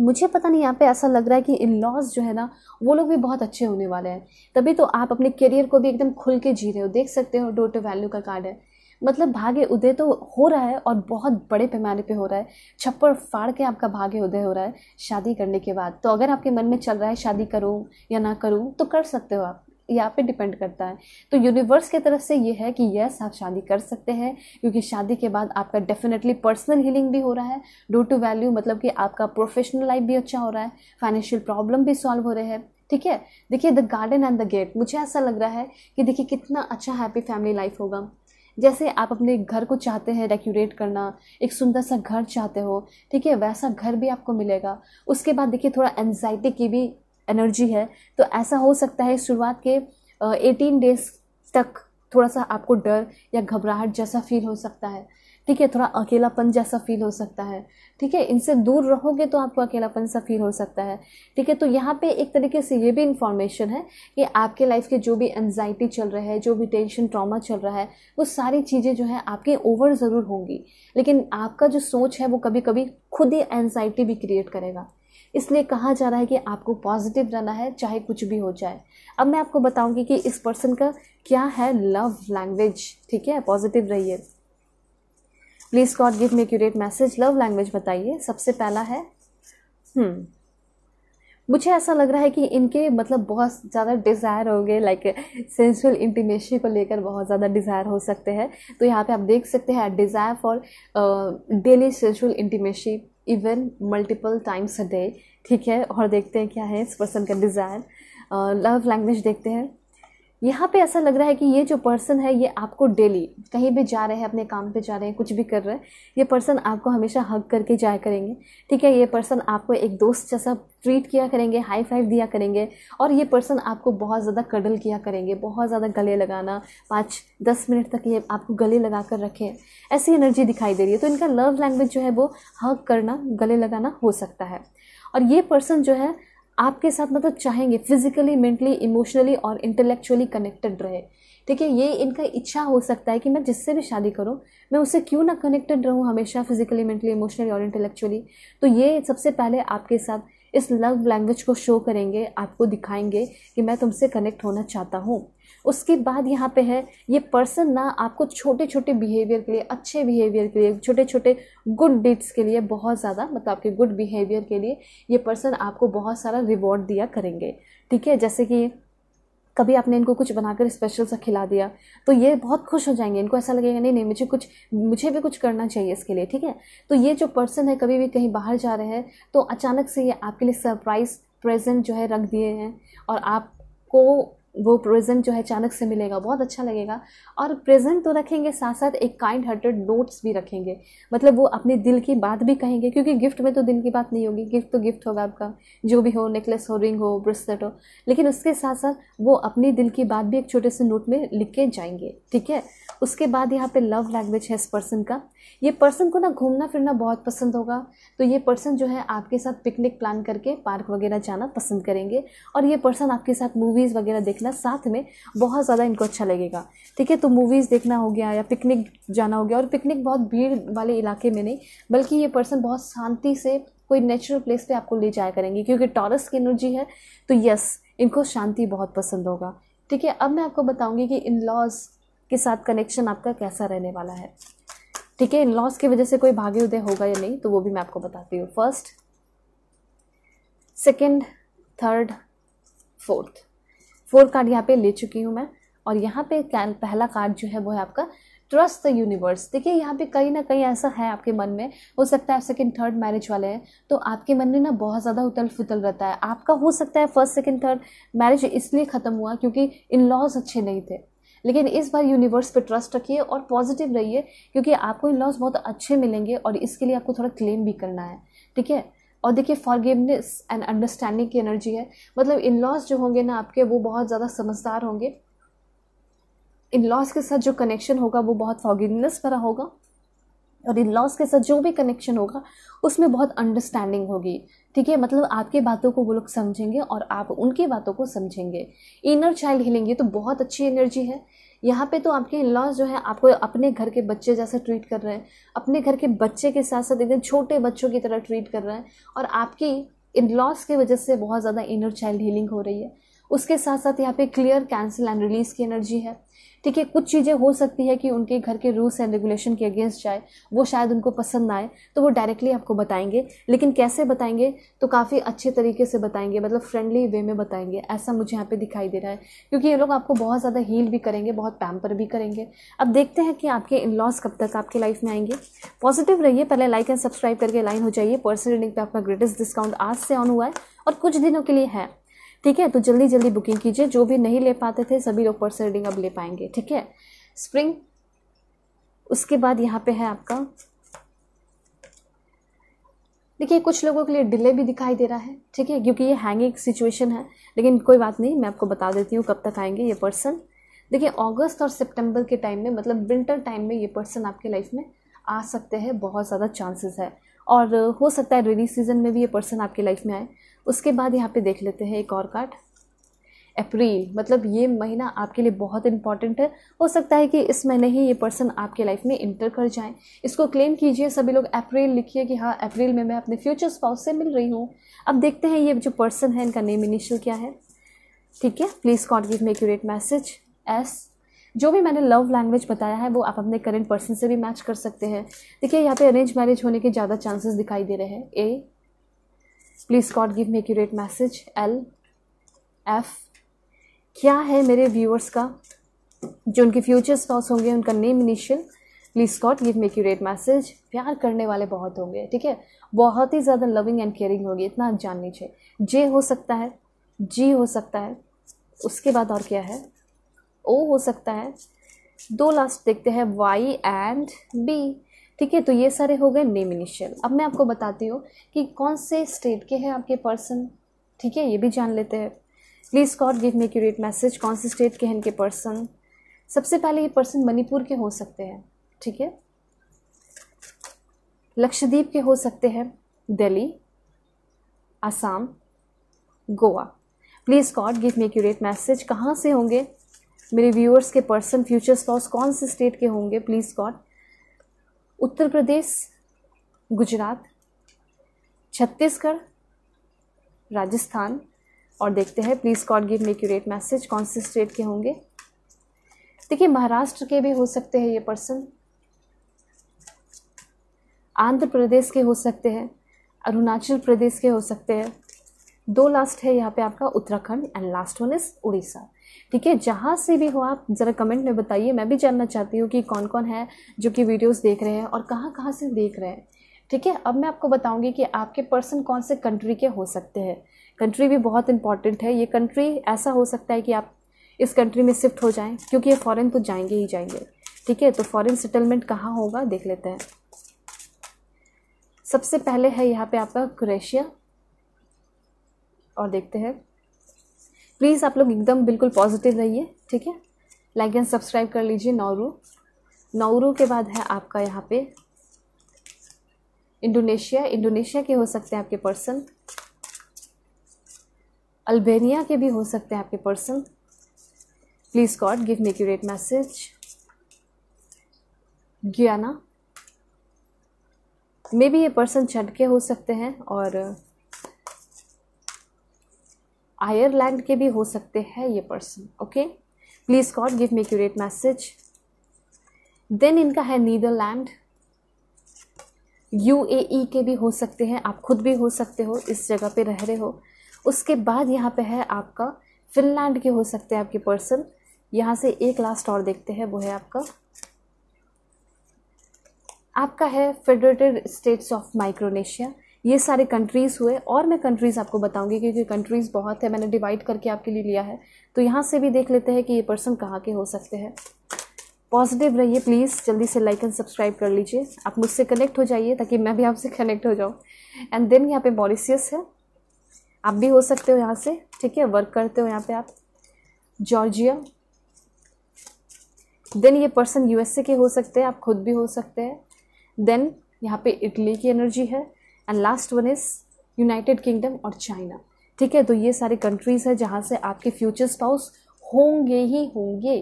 मुझे पता नहीं यहाँ पे ऐसा लग रहा है कि इन लॉज जो है ना वो लोग भी बहुत अच्छे होने वाले हैं तभी तो आप अपने करियर को भी एकदम खुल के जी रहे हो देख सकते हो डोटो वैल्यू का कार्ड है मतलब भाग्य उदय तो हो रहा है और बहुत बड़े पैमाने पे हो रहा है छप्पर फाड़ के आपका भाग्य उदय हो रहा है शादी करने के बाद तो अगर आपके मन में चल रहा है शादी करूँ या ना करूँ तो कर सकते हो आप यहाँ पे डिपेंड करता है तो यूनिवर्स की तरफ से ये है कि यस आप शादी कर सकते हैं क्योंकि शादी के बाद आपका डेफिनेटली पर्सनल हीलिंग भी हो रहा है डो टू वैल्यू मतलब कि आपका प्रोफेशनल लाइफ भी अच्छा हो रहा है फाइनेंशियल प्रॉब्लम भी सॉल्व हो रहे हैं ठीक है देखिए the garden and the gate मुझे ऐसा लग रहा है कि देखिए कितना अच्छा हैप्पी फैमिली लाइफ होगा जैसे आप अपने घर को चाहते हैं डेकोरेट करना एक सुंदर सा घर चाहते हो ठीक है वैसा घर भी आपको मिलेगा उसके बाद देखिए थोड़ा एनजाइटी की भी एनर्जी है तो ऐसा हो सकता है शुरुआत के एटीन डेज तक थोड़ा सा आपको डर या घबराहट जैसा फील हो सकता है ठीक है थोड़ा अकेलापन जैसा फील हो सकता है ठीक है इनसे दूर रहोगे तो आपको अकेलापन सा फील हो सकता है ठीक है तो यहाँ पे एक तरीके से ये भी इन्फॉर्मेशन है कि आपके लाइफ के जो भी एनजाइटी चल रहा है जो भी टेंशन ट्रॉमा चल रहा है वो सारी चीज़ें जो है आपके ओवर ज़रूर होंगी लेकिन आपका जो सोच है वो कभी कभी खुद ही एनजाइटी भी क्रिएट करेगा इसलिए कहा जा रहा है कि आपको पॉजिटिव रहना है चाहे कुछ भी हो जाए अब मैं आपको बताऊंगी कि इस पर्सन का क्या है लव लैंग्वेज ठीक है पॉजिटिव रहिए please God give me accurate message love language बताइए सबसे पहला है हम्म मुझे ऐसा लग रहा है कि इनके मतलब बहुत ज़्यादा डिज़ायर हो गए लाइक सेंसुअल इंटीमेशन को लेकर बहुत ज़्यादा डिज़ायर हो सकते हैं तो यहाँ पे आप देख सकते हैं desire for daily sensual intimacy even multiple times a day ठीक है और देखते हैं क्या है इस पर्सन का डिज़ायर लव लैंग्वेज देखते हैं यहाँ पे ऐसा लग रहा है कि ये जो पर्सन है ये आपको डेली कहीं भी जा रहे हैं अपने काम पे जा रहे हैं कुछ भी कर रहे हैं ये पर्सन आपको हमेशा हक करके जाया करेंगे ठीक है ये पर्सन आपको एक दोस्त जैसा ट्रीट किया करेंगे हाई फाइव दिया करेंगे और ये पर्सन आपको बहुत ज़्यादा कडल किया करेंगे बहुत ज़्यादा गले लगाना पाँच दस मिनट तक ये आपको गले लगा कर रखें ऐसी एनर्जी दिखाई दे रही है तो इनका लव लैंग्वेज जो है वो हक करना गले लगाना हो सकता है और ये पर्सन जो है आपके साथ मतलब चाहेंगे फिजिकली मेंटली इमोशनली और इंटेलेक्चुअली कनेक्टेड रहे ठीक है ये इनका इच्छा हो सकता है कि मैं जिससे भी शादी करूँ मैं उससे क्यों ना कनेक्टेड रहूँ हमेशा फिजिकली मेंटली इमोशनली और इंटेलेक्चुअली तो ये सबसे पहले आपके साथ इस लव लैंग्वेज को शो करेंगे आपको दिखाएंगे कि मैं तुमसे कनेक्ट होना चाहता हूँ उसके बाद यहाँ पे है ये पर्सन ना आपको छोटे छोटे बिहेवियर के लिए अच्छे बिहेवियर के लिए छोटे छोटे गुड डिट्स के लिए बहुत ज़्यादा मतलब आपके गुड बिहेवियर के लिए ये पर्सन आपको बहुत सारा रिवॉर्ड दिया करेंगे ठीक है जैसे कि कभी आपने इनको कुछ बनाकर स्पेशल सा खिला दिया तो ये बहुत खुश हो जाएंगे इनको ऐसा लगेगा नहीं नहीं मुझे कुछ मुझे भी कुछ करना चाहिए इसके लिए ठीक है तो ये जो पर्सन है कभी भी कहीं बाहर जा रहे हैं तो अचानक से ये आपके लिए सरप्राइज़ प्रेजेंट जो है रख दिए हैं और आपको वो प्रेजेंट जो है चाणक से मिलेगा बहुत अच्छा लगेगा और प्रेजेंट तो रखेंगे साथ साथ एक काइंड हार्टेड नोट्स भी रखेंगे मतलब वो अपने दिल की बात भी कहेंगे क्योंकि गिफ्ट में तो दिल की बात नहीं होगी गिफ्ट तो गिफ्ट होगा आपका जो भी हो नेकलेस हो रिंग हो ब्रेसलेट हो लेकिन उसके साथ साथ वो अपने दिल की बात भी एक छोटे से नोट में लिख के जाएंगे ठीक है उसके बाद यहाँ पर लव लैंग्वेज है इस पर्सन का ये पर्सन को ना घूमना फिरना बहुत पसंद होगा तो ये पर्सन जो है आपके साथ पिकनिक प्लान करके पार्क वगैरह जाना पसंद करेंगे और ये पर्सन आपके साथ मूवीज़ वगैरह देखना साथ में बहुत ज़्यादा इनको अच्छा लगेगा ठीक है तो मूवीज़ देखना हो गया या पिकनिक जाना हो गया और पिकनिक बहुत भीड़ वाले इलाके में नहीं बल्कि ये पर्सन बहुत शांति से कोई नेचुरल प्लेस पे आपको ले जाया करेंगे क्योंकि टॉरस की एनर्जी है तो यस इनको शांति बहुत पसंद होगा ठीक है अब मैं आपको बताऊंगी कि इन लॉज के साथ कनेक्शन आपका कैसा रहने वाला है ठीक है इन लॉस की वजह से कोई भागे उदय होगा या नहीं तो वो भी मैं आपको बताती हूँ first second third fourth fourth card यहाँ पे ले चुकी हूँ मैं और यहाँ पे पहला कार्ड जो है वो है आपका ट्रस्ट द यूनिवर्स देखिए यहाँ पे कहीं ना कहीं ऐसा है आपके मन में हो सकता है आप सेकेंड थर्ड मैरिज वाले हैं तो आपके मन में ना बहुत ज़्यादा उतल फुतल रहता है आपका हो सकता है फर्स्ट सेकेंड थर्ड मैरिज इसलिए ख़त्म हुआ क्योंकि इन लॉज अच्छे नहीं थे लेकिन इस बार यूनिवर्स पर ट्रस्ट रखिए और पॉजिटिव रहिए क्योंकि आपको इन लॉज बहुत अच्छे मिलेंगे और इसके लिए आपको थोड़ा क्लेम भी करना है ठीक है और देखिए फॉरगिवनेस एंड अंडरस्टैंडिंग की एनर्जी है मतलब इन लॉज जो होंगे ना आपके वो बहुत ज़्यादा समझदार होंगे इन लॉज के साथ जो कनेक्शन होगा वो बहुत फॉरगिवनेस भरा होगा और इन लॉज के साथ जो भी कनेक्शन होगा उसमें बहुत अंडरस्टैंडिंग होगी ठीक है मतलब आपकी बातों को वो लोग समझेंगे और आप उनकी बातों को समझेंगे इनर चाइल्ड हीलिंग ये तो बहुत अच्छी एनर्जी है यहाँ पे तो आपके इन लॉज जो है आपको अपने घर के बच्चे जैसा ट्रीट कर रहे हैं अपने घर के बच्चे के साथ साथ एकदम छोटे बच्चों की तरह ट्रीट कर रहे हैं और आपकी इन लॉस की वजह से बहुत ज़्यादा इनर चाइल्ड हीलिंग हो रही है उसके साथ साथ यहाँ पे क्लियर कैंसिल एंड रिलीज की एनर्जी है ठीक है कुछ चीज़ें हो सकती है कि उनके घर के रूल्स एंड रेगुलेशन के अगेंस्ट जाए वो शायद उनको पसंद ना आए तो वो डायरेक्टली आपको बताएंगे लेकिन कैसे बताएंगे तो काफ़ी अच्छे तरीके से बताएंगे मतलब फ्रेंडली वे में बताएंगे ऐसा मुझे यहाँ पर दिखाई दे रहा है क्योंकि ये लोग आपको बहुत ज़्यादा हील भी करेंगे बहुत पैम्पर भी करेंगे अब देखते हैं कि आपके इन लॉस कब तक आपके लाइफ में आएंगे पॉजिटिव रहिए पहले लाइक एंड सब्सक्राइब करके लाइन हो जाइए पर्सनल रीडिंग पर आपका ग्रेटेस्ट डिस्काउंट आज से ऑन हुआ है और कुछ दिनों के लिए है ठीक है तो जल्दी जल्दी बुकिंग कीजिए जो भी नहीं ले पाते थे सभी लोग पर्सन रीडिंग अब ले पाएंगे ठीक है स्प्रिंग उसके बाद यहाँ पे है आपका देखिए कुछ लोगों के लिए डिले भी दिखाई दे रहा है ठीक है क्योंकि ये हैंगिंग सिचुएशन है लेकिन कोई बात नहीं मैं आपको बता देती हूँ कब तक आएंगे ये पर्सन देखिए अगस्त और सितंबर के टाइम में मतलब विंटर टाइम में ये पर्सन आपके लाइफ में आ सकते हैं बहुत ज़्यादा चांसेस है और हो सकता है रेनी सीजन में भी ये पर्सन आपके लाइफ में आए उसके बाद यहाँ पे देख लेते हैं एक और कार्ड अप्रैल मतलब ये महीना आपके लिए बहुत इंपॉर्टेंट है हो सकता है कि इस महीने ही ये पर्सन आपके लाइफ में इंटर कर जाए इसको क्लेम कीजिए सभी लोग अप्रैल लिखिए कि हाँ अप्रैल में मैं अपने फ्यूचर स्पाउस से मिल रही हूँ अब देखते हैं ये जो पर्सन है इनका नेम इनिशियल क्या है ठीक है please can't give me accurate message एस जो भी मैंने लव लैंग्वेज बताया है वो आप अपने करेंट पर्सन से भी मैच कर सकते हैं देखिए यहाँ पे अरेंज मैरिज होने के ज़्यादा चांसेस दिखाई दे रहे हैं ए please God give me accurate message L F क्या है मेरे व्यूअर्स का जो उनके फ्यूचर स्पाउस होंगे उनका name initial please God give me accurate message प्यार करने वाले बहुत होंगे ठीक है बहुत ही ज़्यादा लविंग एंड केयरिंग होगी इतना जाननी चाहिए जे हो सकता है जी हो सकता है उसके बाद और क्या है ओ हो सकता है दो लास्ट देखते हैं वाई एंड बी ठीक है तो ये सारे हो गए नेम इनिशियल अब मैं आपको बताती हूँ कि कौन से स्टेट के हैं आपके पर्सन ठीक है ये भी जान लेते हैं please God give me accurate message कौन से स्टेट के हैं इनके पर्सन सबसे पहले ये पर्सन मणिपुर के हो सकते हैं ठीक है लक्षद्वीप के हो सकते हैं Delhi Assam Goa please God give me accurate message कहाँ से होंगे मेरे व्यूअर्स के पर्सन फ्यूचर स्पॉस कौन से स्टेट के होंगे प्लीज़ गॉड उत्तर प्रदेश गुजरात छत्तीसगढ़ राजस्थान और देखते हैं please God give me accurate message कौन से स्टेट के होंगे देखिए महाराष्ट्र के भी हो सकते हैं ये पर्सन आंध्र प्रदेश के हो सकते हैं अरुणाचल प्रदेश के हो सकते हैं दो लास्ट है यहाँ पे आपका Uttarakhand and last one is Orissa ठीक है जहाँ से भी हो आप ज़रा कमेंट में बताइए मैं भी जानना चाहती हूँ कि कौन कौन है जो कि वीडियोस देख रहे हैं और कहाँ कहाँ से देख रहे हैं ठीक है अब मैं आपको बताऊँगी कि आपके पर्सन कौन से कंट्री के हो सकते हैं कंट्री भी बहुत इंपॉर्टेंट है ये कंट्री ऐसा हो सकता है कि आप इस कंट्री में शिफ्ट हो जाए क्योंकि ये फ़ॉरन तो जाएंगे ही जाएंगे ठीक है तो फ़ॉरन सेटलमेंट कहाँ होगा देख लेते हैं सबसे पहले है यहाँ पे आपका क्रोएशिया और देखते हैं प्लीज़ आप लोग एकदम बिल्कुल पॉजिटिव रहिए ठीक है लाइक एंड सब्सक्राइब कर लीजिए नौरू नौरू के बाद है आपका यहाँ पे इंडोनेशिया इंडोनेशिया के हो सकते हैं आपके पर्सन अल्बेनिया के भी हो सकते हैं आपके person please God give me accurate message Guyana maybe ये पर्सन छठ के हो सकते हैं और आयरलैंड के भी हो सकते हैं ये person okay please God give me accurate message then इनका है नीदरलैंड यू ए के भी हो सकते हैं आप खुद भी हो सकते हो इस जगह पे रह रहे हो उसके बाद यहाँ पे है आपका फिनलैंड के हो सकते हैं आपके पर्सन यहाँ से एक लास्ट और देखते हैं वो है आपका आपका है फेडरेटेड स्टेट्स ऑफ माइक्रोनेशिया ये सारे कंट्रीज़ हुए और मैं कंट्रीज़ आपको बताऊंगी क्योंकि कंट्रीज़ बहुत है मैंने डिवाइड करके आपके लिए लिया है तो यहाँ से भी देख लेते हैं कि ये पर्सन कहाँ के हो सकते हैं पॉजिटिव रहिए प्लीज़ जल्दी से लाइक एंड सब्सक्राइब कर लीजिए आप मुझसे कनेक्ट हो जाइए ताकि मैं भी आपसे कनेक्ट हो जाऊँ एंड देन यहाँ पे मॉरिसियस है आप भी हो सकते हो यहाँ से ठीक है वर्क करते हो यहाँ पे आप जॉर्जिया देन ये पर्सन यूएसए के हो सकते हैं आप खुद भी हो सकते हैं देन यहाँ पे इटली की एनर्जी है and last one is United Kingdom और चाइना ठीक है तो ये सारी कंट्रीज़ है जहाँ से आपके फ्यूचर स्पाउस होंगे ही होंगे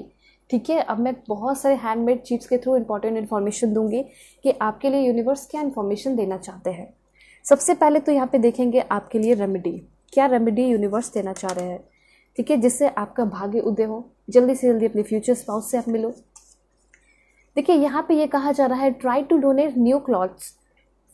ठीक है अब मैं बहुत सारे हैंडमेड चीप्स के थ्रू इंपॉर्टेंट इन्फॉर्मेशन दूंगी कि आपके लिए यूनिवर्स क्या इन्फॉर्मेशन देना चाहते हैं सबसे पहले तो यहाँ पे देखेंगे आपके लिए रेमेडी क्या रेमेडी यूनिवर्स देना चाह रहे हैं ठीक है जिससे आपका भाग्य उदय हो जल्दी से जल्दी अपने फ्यूचर स्पाउस से आप मिलो देखिए यहाँ पे ये यह कहा जा रहा है try to donate new clothes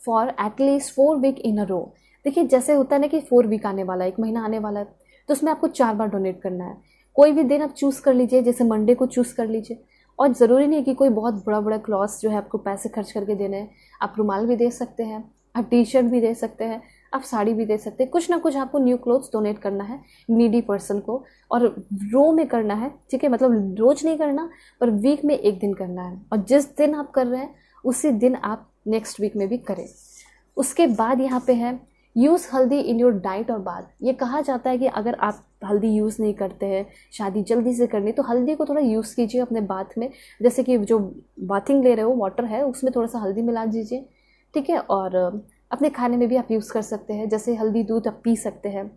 for at least four week in a row देखिए जैसे होता है ना कि फोर वीक आने वाला है एक महीना आने वाला है तो उसमें आपको चार बार डोनेट करना है कोई भी दिन आप चूज़ कर लीजिए जैसे मंडे को चूज़ कर लीजिए और ज़रूरी नहीं है कि कोई बहुत बड़ा बड़ा क्लॉथ जो है आपको पैसे खर्च करके देने हैं आप रुमाल भी दे सकते हैं आप टी शर्ट भी दे सकते हैं आप साड़ी भी दे सकते हैं कुछ ना कुछ आपको न्यू क्लोथ्स डोनेट करना है नीडी पर्सन को और रो में करना है ठीक है मतलब रोज नहीं करना पर वीक में एक दिन करना है और जिस दिन आप कर रहे हैं उसी दिन आप नेक्स्ट वीक में भी करें उसके बाद यहाँ पे है यूज़ हल्दी इन योर डाइट और बाद ये कहा जाता है कि अगर आप हल्दी यूज़ नहीं करते हैं शादी जल्दी से करनी तो हल्दी को थोड़ा यूज़ कीजिए अपने बाथ में जैसे कि जो बाथिंग ले रहे हो वाटर है उसमें थोड़ा सा हल्दी मिला दीजिए ठीक है और अपने खाने में भी आप यूज़ कर सकते हैं जैसे हल्दी दूध आप पी सकते हैं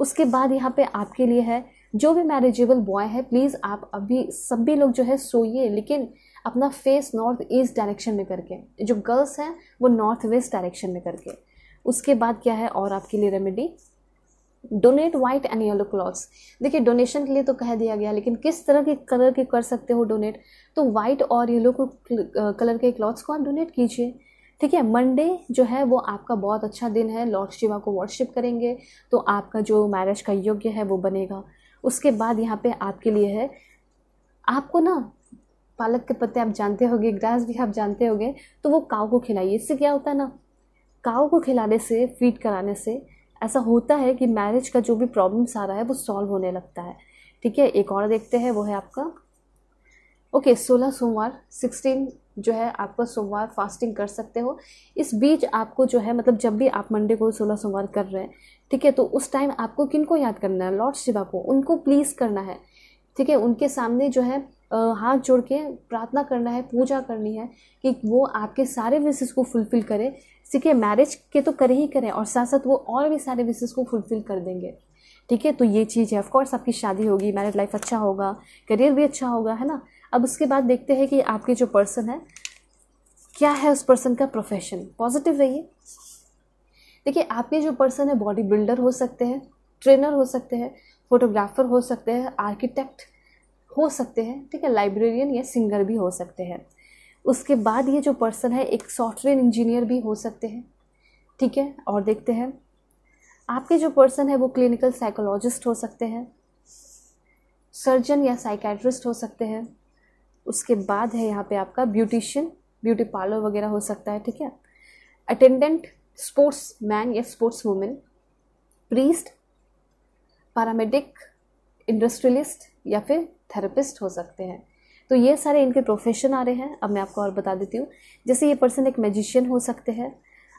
उसके बाद यहाँ पे आपके लिए है जो भी मैरिजेबल बॉय है प्लीज़ आप अभी सभी लोग जो है सोइए लेकिन अपना फेस नॉर्थ ईस्ट डायरेक्शन में करके जो गर्ल्स हैं वो नॉर्थ वेस्ट डायरेक्शन में करके उसके बाद क्या है और आपके लिए remedy donate white and yellow clothes देखिए डोनेशन के लिए तो कह दिया गया लेकिन किस तरह के कलर के कर सकते हो डोनेट तो वाइट और येलो को कलर के क्लॉथ्स को आप डोनेट कीजिए ठीक है मंडे जो है वो आपका बहुत अच्छा दिन है लॉर्ड शिवा को वर्शिप करेंगे तो आपका जो मैरिज का योग्य है वो बनेगा उसके बाद यहाँ पे आपके लिए है आपको ना पालक के पत्ते आप जानते होंगे ग्रास भी आप जानते होंगे तो वो काव को खिलाइए इससे क्या होता है ना काव को खिलाने से फीड कराने से ऐसा होता है कि मैरिज का जो भी प्रॉब्लम्स आ रहा है वो सॉल्व होने लगता है ठीक है एक और देखते हैं वो है आपका ओके सोलह सोमवार सिक्सटीन जो है आपका सोमवार फास्टिंग कर सकते हो इस बीच आपको जो है मतलब जब भी आप मंडे को सोलह सोमवार कर रहे हैं ठीक है तो उस टाइम आपको किन को याद करना है लॉर्ड शिवा को उनको प्लीज़ करना है ठीक है उनके सामने जो है हाथ जोड़ के प्रार्थना करना है पूजा करनी है कि वो आपके सारे विशेष को फुलफिल करे सीखे मैरिज के तो करे ही करें और साथ साथ वो और भी सारे विशेष को फुलफिल कर देंगे ठीक है तो ये चीज़ है ऑफकोर्स आपकी शादी होगी मैरिज लाइफ अच्छा होगा करियर भी अच्छा होगा है ना अब उसके बाद देखते हैं कि आपके जो पर्सन है क्या है उस पर्सन का प्रोफेशन पॉजिटिव रहिए देखिए आपके जो पर्सन है बॉडी बिल्डर हो सकते हैं ट्रेनर हो सकते हैं फोटोग्राफर हो सकते हैं आर्किटेक्ट हो सकते हैं ठीक है लाइब्रेरियन या सिंगर भी हो सकते हैं उसके बाद ये जो पर्सन है एक सॉफ्टवेयर इंजीनियर भी हो सकते हैं ठीक है और देखते हैं आपके जो पर्सन है वो क्लिनिकल साइकोलॉजिस्ट हो सकते हैं सर्जन या साइकेट्रिस्ट हो सकते हैं उसके बाद है यहाँ पे आपका ब्यूटिशियन ब्यूटी पार्लर वगैरह हो सकता है ठीक है अटेंडेंट स्पोर्ट्स मैन या sports women priest paramedic industrialist या फिर थेरेपिस्ट हो सकते हैं तो ये सारे इनके प्रोफेशन आ रहे हैं अब मैं आपको और बता देती हूँ जैसे ये पर्सन एक मैजिशियन हो सकते हैं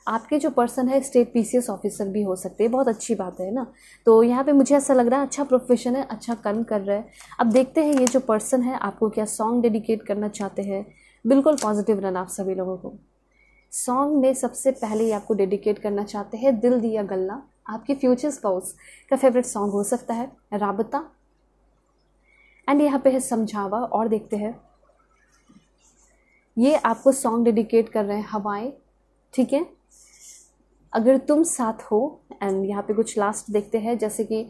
आपके जो पर्सन है स्टेट पीसीएस ऑफिसर भी हो सकते हैं बहुत अच्छी बात है ना तो यहाँ पे मुझे ऐसा लग रहा है अच्छा प्रोफेशन है अच्छा कर्म कर रहा है अब देखते हैं ये जो पर्सन है आपको क्या सॉन्ग डेडिकेट करना चाहते हैं बिल्कुल पॉजिटिव रहना आप सभी लोगों को सॉन्ग में सबसे पहले ये आपको डेडिकेट करना चाहते हैं दिल दिया गल्ला आपके फ्यूचर स्पाउस का फेवरेट सॉन्ग हो सकता है राबता एंड यहाँ पे है समझावा और देखते हैं ये आपको सॉन्ग डेडिकेट कर रहे हैं हवाएं ठीक है अगर तुम साथ हो एंड यहाँ पे कुछ लास्ट देखते हैं जैसे कि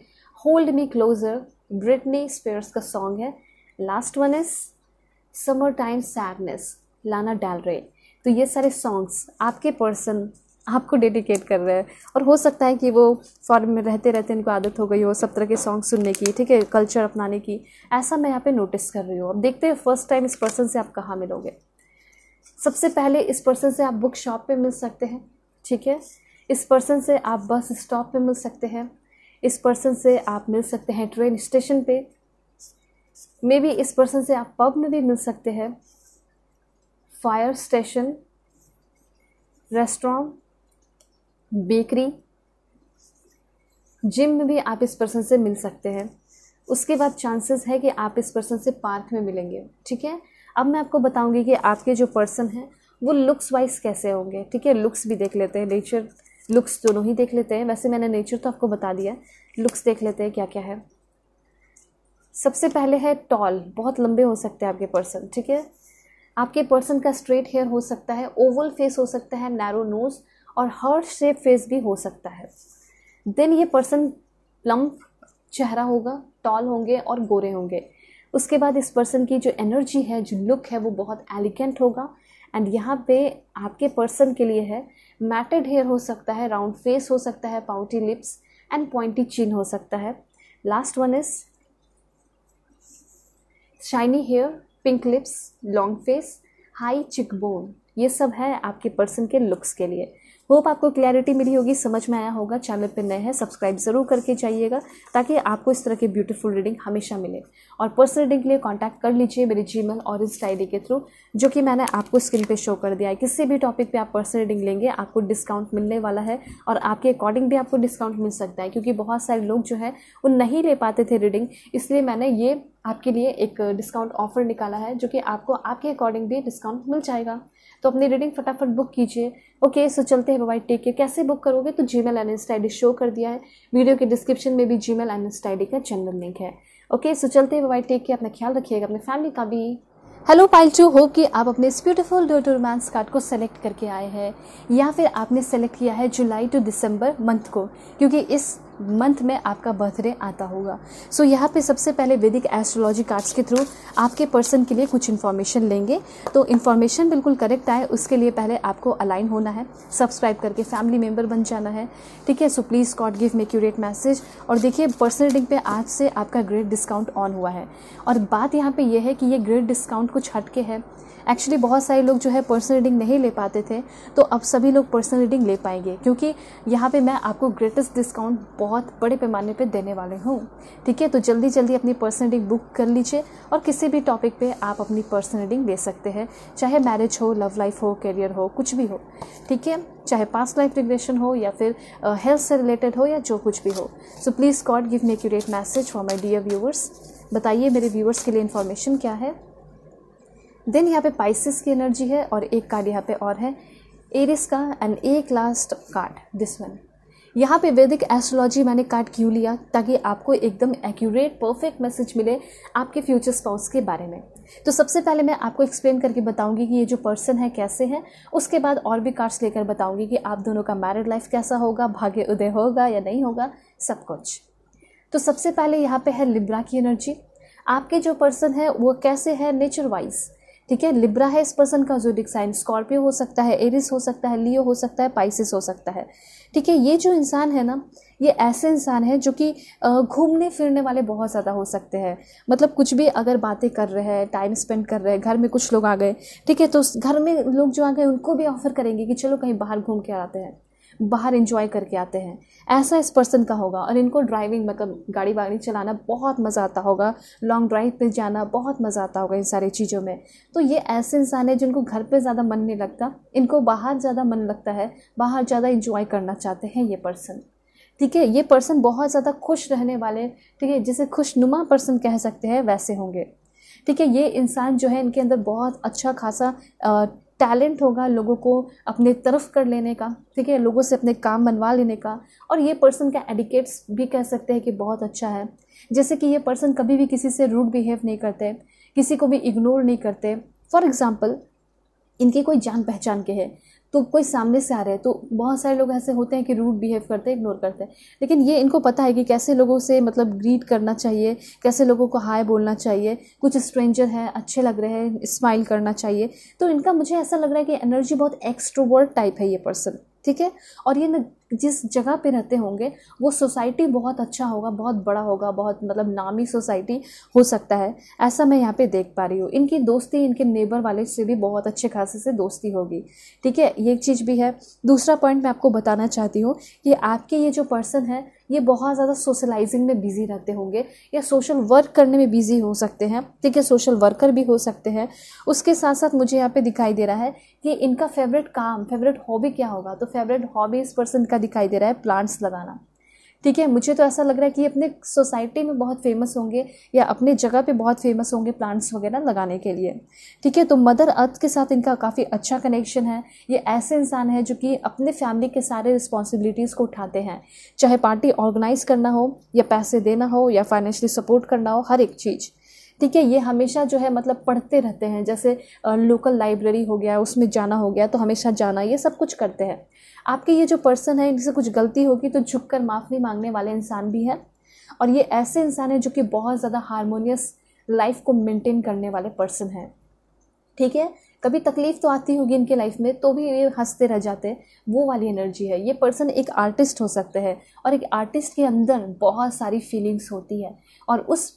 hold me closer Britney Spears का सॉन्ग है last one is summertime sadness Lana Del रहे तो ये सारे सॉन्ग्स आपके पर्सन आपको डेडिकेट कर रहे हैं और हो सकता है कि वो फॉरन में रहते रहते इनको आदत हो गई हो सब तरह के सॉन्ग सुनने की ठीक है कल्चर अपनाने की ऐसा मैं यहाँ पे नोटिस कर रही हूँ अब देखते हैं फर्स्ट टाइम इस पर्सन से आप कहाँ मिलोगे सबसे पहले इस पर्सन से आप बुक शॉप पर मिल सकते हैं ठीक है इस पर्सन से आप बस स्टॉप पर मिल सकते हैं इस पर्सन से आप मिल सकते हैं ट्रेन स्टेशन पे मे बी इस पर्सन से आप पब में भी मिल सकते हैं fire station restaurant bakery gym में भी आप इस पर्सन से मिल सकते हैं उसके बाद चांसेस है कि आप इस पर्सन से पार्क में मिलेंगे ठीक है अब मैं आपको बताऊंगी कि आपके जो पर्सन हैं वो लुक्स वाइज कैसे होंगे ठीक है लुक्स भी देख लेते हैं नेचर लुक्स दोनों ही देख लेते हैं वैसे मैंने नेचर तो आपको बता दिया लुक्स देख लेते हैं क्या क्या है सबसे पहले है टॉल बहुत लंबे हो सकते हैं आपके पर्सन ठीक है आपके पर्सन का स्ट्रेट हेयर हो सकता है ओवल फेस हो सकता है नैरो नोज़ और हर्ट शेप फेस भी हो सकता है देन ये पर्सन प्लम्प चेहरा होगा टॉल होंगे और गोरे होंगे उसके बाद इस पर्सन की जो एनर्जी है जो लुक है वो बहुत एलिगेंट होगा एंड यहाँ पे आपके पर्सन के लिए है मैटेड हेयर हो सकता है राउंड फेस हो सकता है pouty lips and pointy chin हो सकता है last one is shiny hair pink lips long face high cheekbone ये सब है आपके पर्सन के लुक्स के लिए होप आपको क्लैरिटी मिली होगी समझ में आया होगा चैनल पर नए हैं सब्सक्राइब ज़रूर करके जाइएगा ताकि आपको इस तरह की ब्यूटीफुल रीडिंग हमेशा मिले और पर्सनल रीडिंग के लिए कॉन्टैक्ट कर लीजिए मेरे जी और इंस्टा आई के थ्रू जो कि मैंने आपको स्क्रीन पर शो कर दिया है किसी भी टॉपिक पे आप पर्सनल रीडिंग लेंगे आपको डिस्काउंट मिलने वाला है और आपके अकॉर्डिंग भी आपको डिस्काउंट मिल सकता है क्योंकि बहुत सारे लोग जो है वो नहीं ले पाते थे रीडिंग इसलिए मैंने ये आपके लिए एक डिस्काउंट ऑफर निकाला है जो कि आपको आपके अकॉर्डिंग भी डिस्काउंट मिल जाएगा तो अपनी रीडिंग फटाफट बुक कीजिए ओके सो चलते हैं बाई टेक केयर कैसे बुक करोगे तो Gmail and I show कर दिया है वीडियो के डिस्क्रिप्शन में भी जी मेल एंड आई का जनरल लिंक है ओके सो चलते हैं बाई टेक केयर अपना ख्याल रखिएगा अपने फैमिली का भी हेलो पाइल टू होप कि आप अपने इस beautiful door to romance card को सेलेक्ट करके आए हैं या फिर आपने सेलेक्ट किया है जुलाई टू दिसंबर मंथ को क्योंकि इस मंथ में आपका बर्थडे आता होगा सो so, यहाँ पे सबसे पहले वैदिक एस्ट्रोलॉजी कार्ड्स के थ्रू आपके पर्सन के लिए कुछ इन्फॉर्मेशन लेंगे तो इन्फॉर्मेशन बिल्कुल करेक्ट आए उसके लिए पहले आपको अलाइन होना है सब्सक्राइब करके फैमिली मेम्बर बन जाना है ठीक है so please God give me accurate message और देखिए पर्सनल डिंग पे आज से आपका ग्रेट डिस्काउंट ऑन हुआ है और बात यहाँ पे यह है कि ये ग्रेट डिस्काउंट कुछ हटके है एक्चुअली बहुत सारे लोग जो है पर्सनल रीडिंग नहीं ले पाते थे तो अब सभी लोग पर्सनल रीडिंग ले पाएंगे क्योंकि यहाँ पे मैं आपको ग्रेटेस्ट डिस्काउंट बहुत बड़े पैमाने पे देने वाले हूँ ठीक है तो जल्दी जल्दी अपनी पर्सनल रीडिंग बुक कर लीजिए और किसी भी टॉपिक पे आप अपनी पर्सनल रीडिंग ले सकते हैं चाहे मैरिज हो लव लाइफ हो करियर हो कुछ भी हो ठीक है चाहे पास्ट लाइफ रिग्रेशन हो या फिर हेल्थ से रिलेटेड हो या जो कुछ भी हो so please God give me accurate message for my dear viewers बताइए मेरे व्यूवर्स के लिए इन्फॉर्मेशन क्या है देन यहाँ पे पाइसिस की एनर्जी है और एक कार्ड यहाँ पे और है एरिस का एंड एक लास्ट कार्ड दिस वन यहाँ पे वैदिक एस्ट्रोलॉजी मैंने कार्ड क्यों लिया ताकि आपको एकदम एक्यूरेट परफेक्ट मैसेज मिले आपके फ्यूचर स्पाउस के बारे में तो सबसे पहले मैं आपको एक्सप्लेन करके बताऊंगी कि ये जो पर्सन है कैसे हैं उसके बाद और भी कार्ड्स लेकर बताऊंगी कि आप दोनों का मैरिड लाइफ कैसा होगा भाग्य उदय होगा या नहीं होगा सब कुछ तो सबसे पहले यहाँ पे है लिब्रा की एनर्जी आपके जो पर्सन है वो कैसे है नेचर वाइज ठीक है लिब्रा है इस पर्सन का जोडिक साइन स्कॉर्पियो हो सकता है एरिस हो सकता है लियो हो सकता है पाइसिस हो सकता है ठीक है ये जो इंसान है ना ये ऐसे इंसान है जो कि घूमने फिरने वाले बहुत ज़्यादा हो सकते हैं मतलब कुछ भी अगर बातें कर रहे हैं टाइम स्पेंड कर रहे हैं घर में कुछ लोग आ गए ठीक है तो घर में लोग जो आ गए उनको भी ऑफर करेंगे कि चलो कहीं बाहर घूम के आते हैं बाहर इंजॉय करके आते हैं ऐसा इस पर्सन का होगा और इनको ड्राइविंग मतलब गाड़ी वाड़ी चलाना बहुत मज़ा आता होगा लॉन्ग ड्राइव पे जाना बहुत मज़ा आता होगा इन सारी चीज़ों में तो ये ऐसे इंसान है जिनको घर पे ज़्यादा मन नहीं लगता इनको बाहर ज़्यादा मन लगता है बाहर ज़्यादा इंजॉय करना चाहते हैं ये पर्सन ठीक है ये पर्सन बहुत ज़्यादा खुश रहने वाले ठीक है जिसे खुशनुमा पर्सन कह सकते हैं वैसे होंगे ठीक है ये इंसान जो है इनके अंदर बहुत अच्छा खासा टैलेंट होगा लोगों को अपने तरफ कर लेने का ठीक है लोगों से अपने काम बनवा लेने का और ये पर्सन का एडिकेट्स भी कह सकते हैं कि बहुत अच्छा है जैसे कि ये पर्सन कभी भी किसी से रूड बिहेव नहीं करते किसी को भी इग्नोर नहीं करते फॉर एग्ज़ाम्पल इनकी कोई जान पहचान के है तो कोई सामने से आ रहे हैं तो बहुत सारे लोग ऐसे होते हैं कि रूड बिहेव करते हैं इग्नोर करते हैं लेकिन ये इनको पता है कि कैसे लोगों से मतलब ग्रीट करना चाहिए कैसे लोगों को हाय बोलना चाहिए कुछ स्ट्रेंजर हैं अच्छे लग रहे हैं स्माइल करना चाहिए तो इनका मुझे ऐसा लग रहा है कि एनर्जी बहुत एक्स्ट्रोवर्ट टाइप है ये पर्सन ठीक है और ये ना जिस जगह पे रहते होंगे वो सोसाइटी बहुत अच्छा होगा बहुत बड़ा होगा बहुत मतलब नामी सोसाइटी हो सकता है ऐसा मैं यहाँ पे देख पा रही हूँ इनकी दोस्ती इनके नेबर वाले से भी बहुत अच्छे खासे से दोस्ती होगी ठीक है ये एक चीज़ भी है दूसरा पॉइंट मैं आपको बताना चाहती हूँ कि आपके ये जो पर्सन है ये बहुत ज़्यादा सोशलाइजिंग में बिज़ी रहते होंगे या सोशल वर्क करने में बिज़ी हो सकते हैं ठीक है सोशल वर्कर भी हो सकते हैं उसके साथ साथ मुझे यहाँ पे दिखाई दे रहा है कि इनका फेवरेट काम फेवरेट हॉबी क्या होगा तो फेवरेट हॉबी इस पर्सन का दिखाई दे रहा है प्लांट्स लगाना ठीक है मुझे तो ऐसा लग रहा है कि अपने सोसाइटी में बहुत फेमस होंगे या अपने जगह पे बहुत फेमस होंगे प्लांट्स वगैरह लगाने के लिए ठीक है तो मदर अर्थ के साथ इनका काफ़ी अच्छा कनेक्शन है ये ऐसे इंसान है जो कि अपने फैमिली के सारे रिस्पॉन्सिबिलिटीज़ को उठाते हैं चाहे पार्टी ऑर्गेनाइज करना हो या पैसे देना हो या फाइनेंशियली सपोर्ट करना हो हर एक चीज़ ठीक है ये हमेशा जो है मतलब पढ़ते रहते हैं जैसे लोकल लाइब्रेरी हो गया उसमें जाना हो गया तो हमेशा जाना ये सब कुछ करते हैं आपके ये जो पर्सन है इनसे कुछ गलती होगी तो झुक कर माफ़ी मांगने वाले इंसान भी हैं और ये ऐसे इंसान हैं जो कि बहुत ज़्यादा हारमोनियस लाइफ को मेंटेन करने वाले पर्सन हैं ठीक है कभी तकलीफ़ तो आती होगी इनके लाइफ में तो भी ये हंसते रह जाते वो वाली एनर्जी है ये पर्सन एक आर्टिस्ट हो सकते हैं और एक आर्टिस्ट के अंदर बहुत सारी फीलिंग्स होती है और उस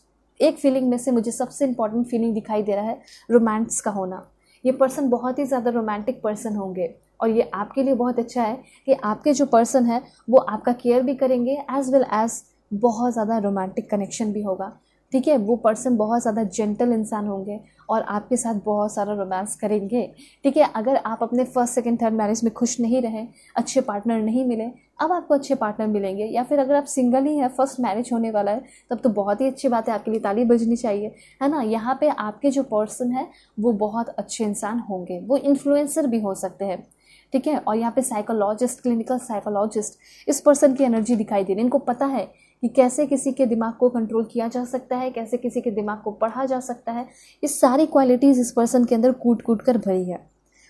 एक फीलिंग में से मुझे सबसे इम्पॉर्टेंट फीलिंग दिखाई दे रहा है रोमांस का होना ये पर्सन बहुत ही ज़्यादा रोमांटिक पर्सन होंगे और ये आपके लिए बहुत अच्छा है कि आपके जो पर्सन है वो आपका केयर भी करेंगे एज वेल एज़ बहुत ज़्यादा रोमांटिक कनेक्शन भी होगा ठीक है वो पर्सन बहुत ज़्यादा जेंटल इंसान होंगे और आपके साथ बहुत सारा रोमांस करेंगे ठीक है अगर आप अपने फर्स्ट सेकंड थर्ड मैरिज में खुश नहीं रहे अच्छे पार्टनर नहीं मिले अब आपको अच्छे पार्टनर मिलेंगे या फिर अगर आप सिंगल ही हैं फर्स्ट मैरिज होने वाला है तब तो बहुत ही अच्छी बात है आपके लिए ताली बजनी चाहिए है ना यहाँ पे आपके जो पर्सन है वो बहुत अच्छे इंसान होंगे वो इन्फ्लुएंसर भी हो सकते हैं ठीक है और यहाँ पे साइकोलॉजिस्ट क्लिनिकल साइकोलॉजिस्ट इस पर्सन की एनर्जी दिखाई दे रही है इनको पता है कि कैसे किसी के दिमाग को कंट्रोल किया जा सकता है कैसे किसी के दिमाग को पढ़ा जा सकता है ये सारी क्वालिटीज़ इस पर्सन के अंदर कूट कूट कर भरी है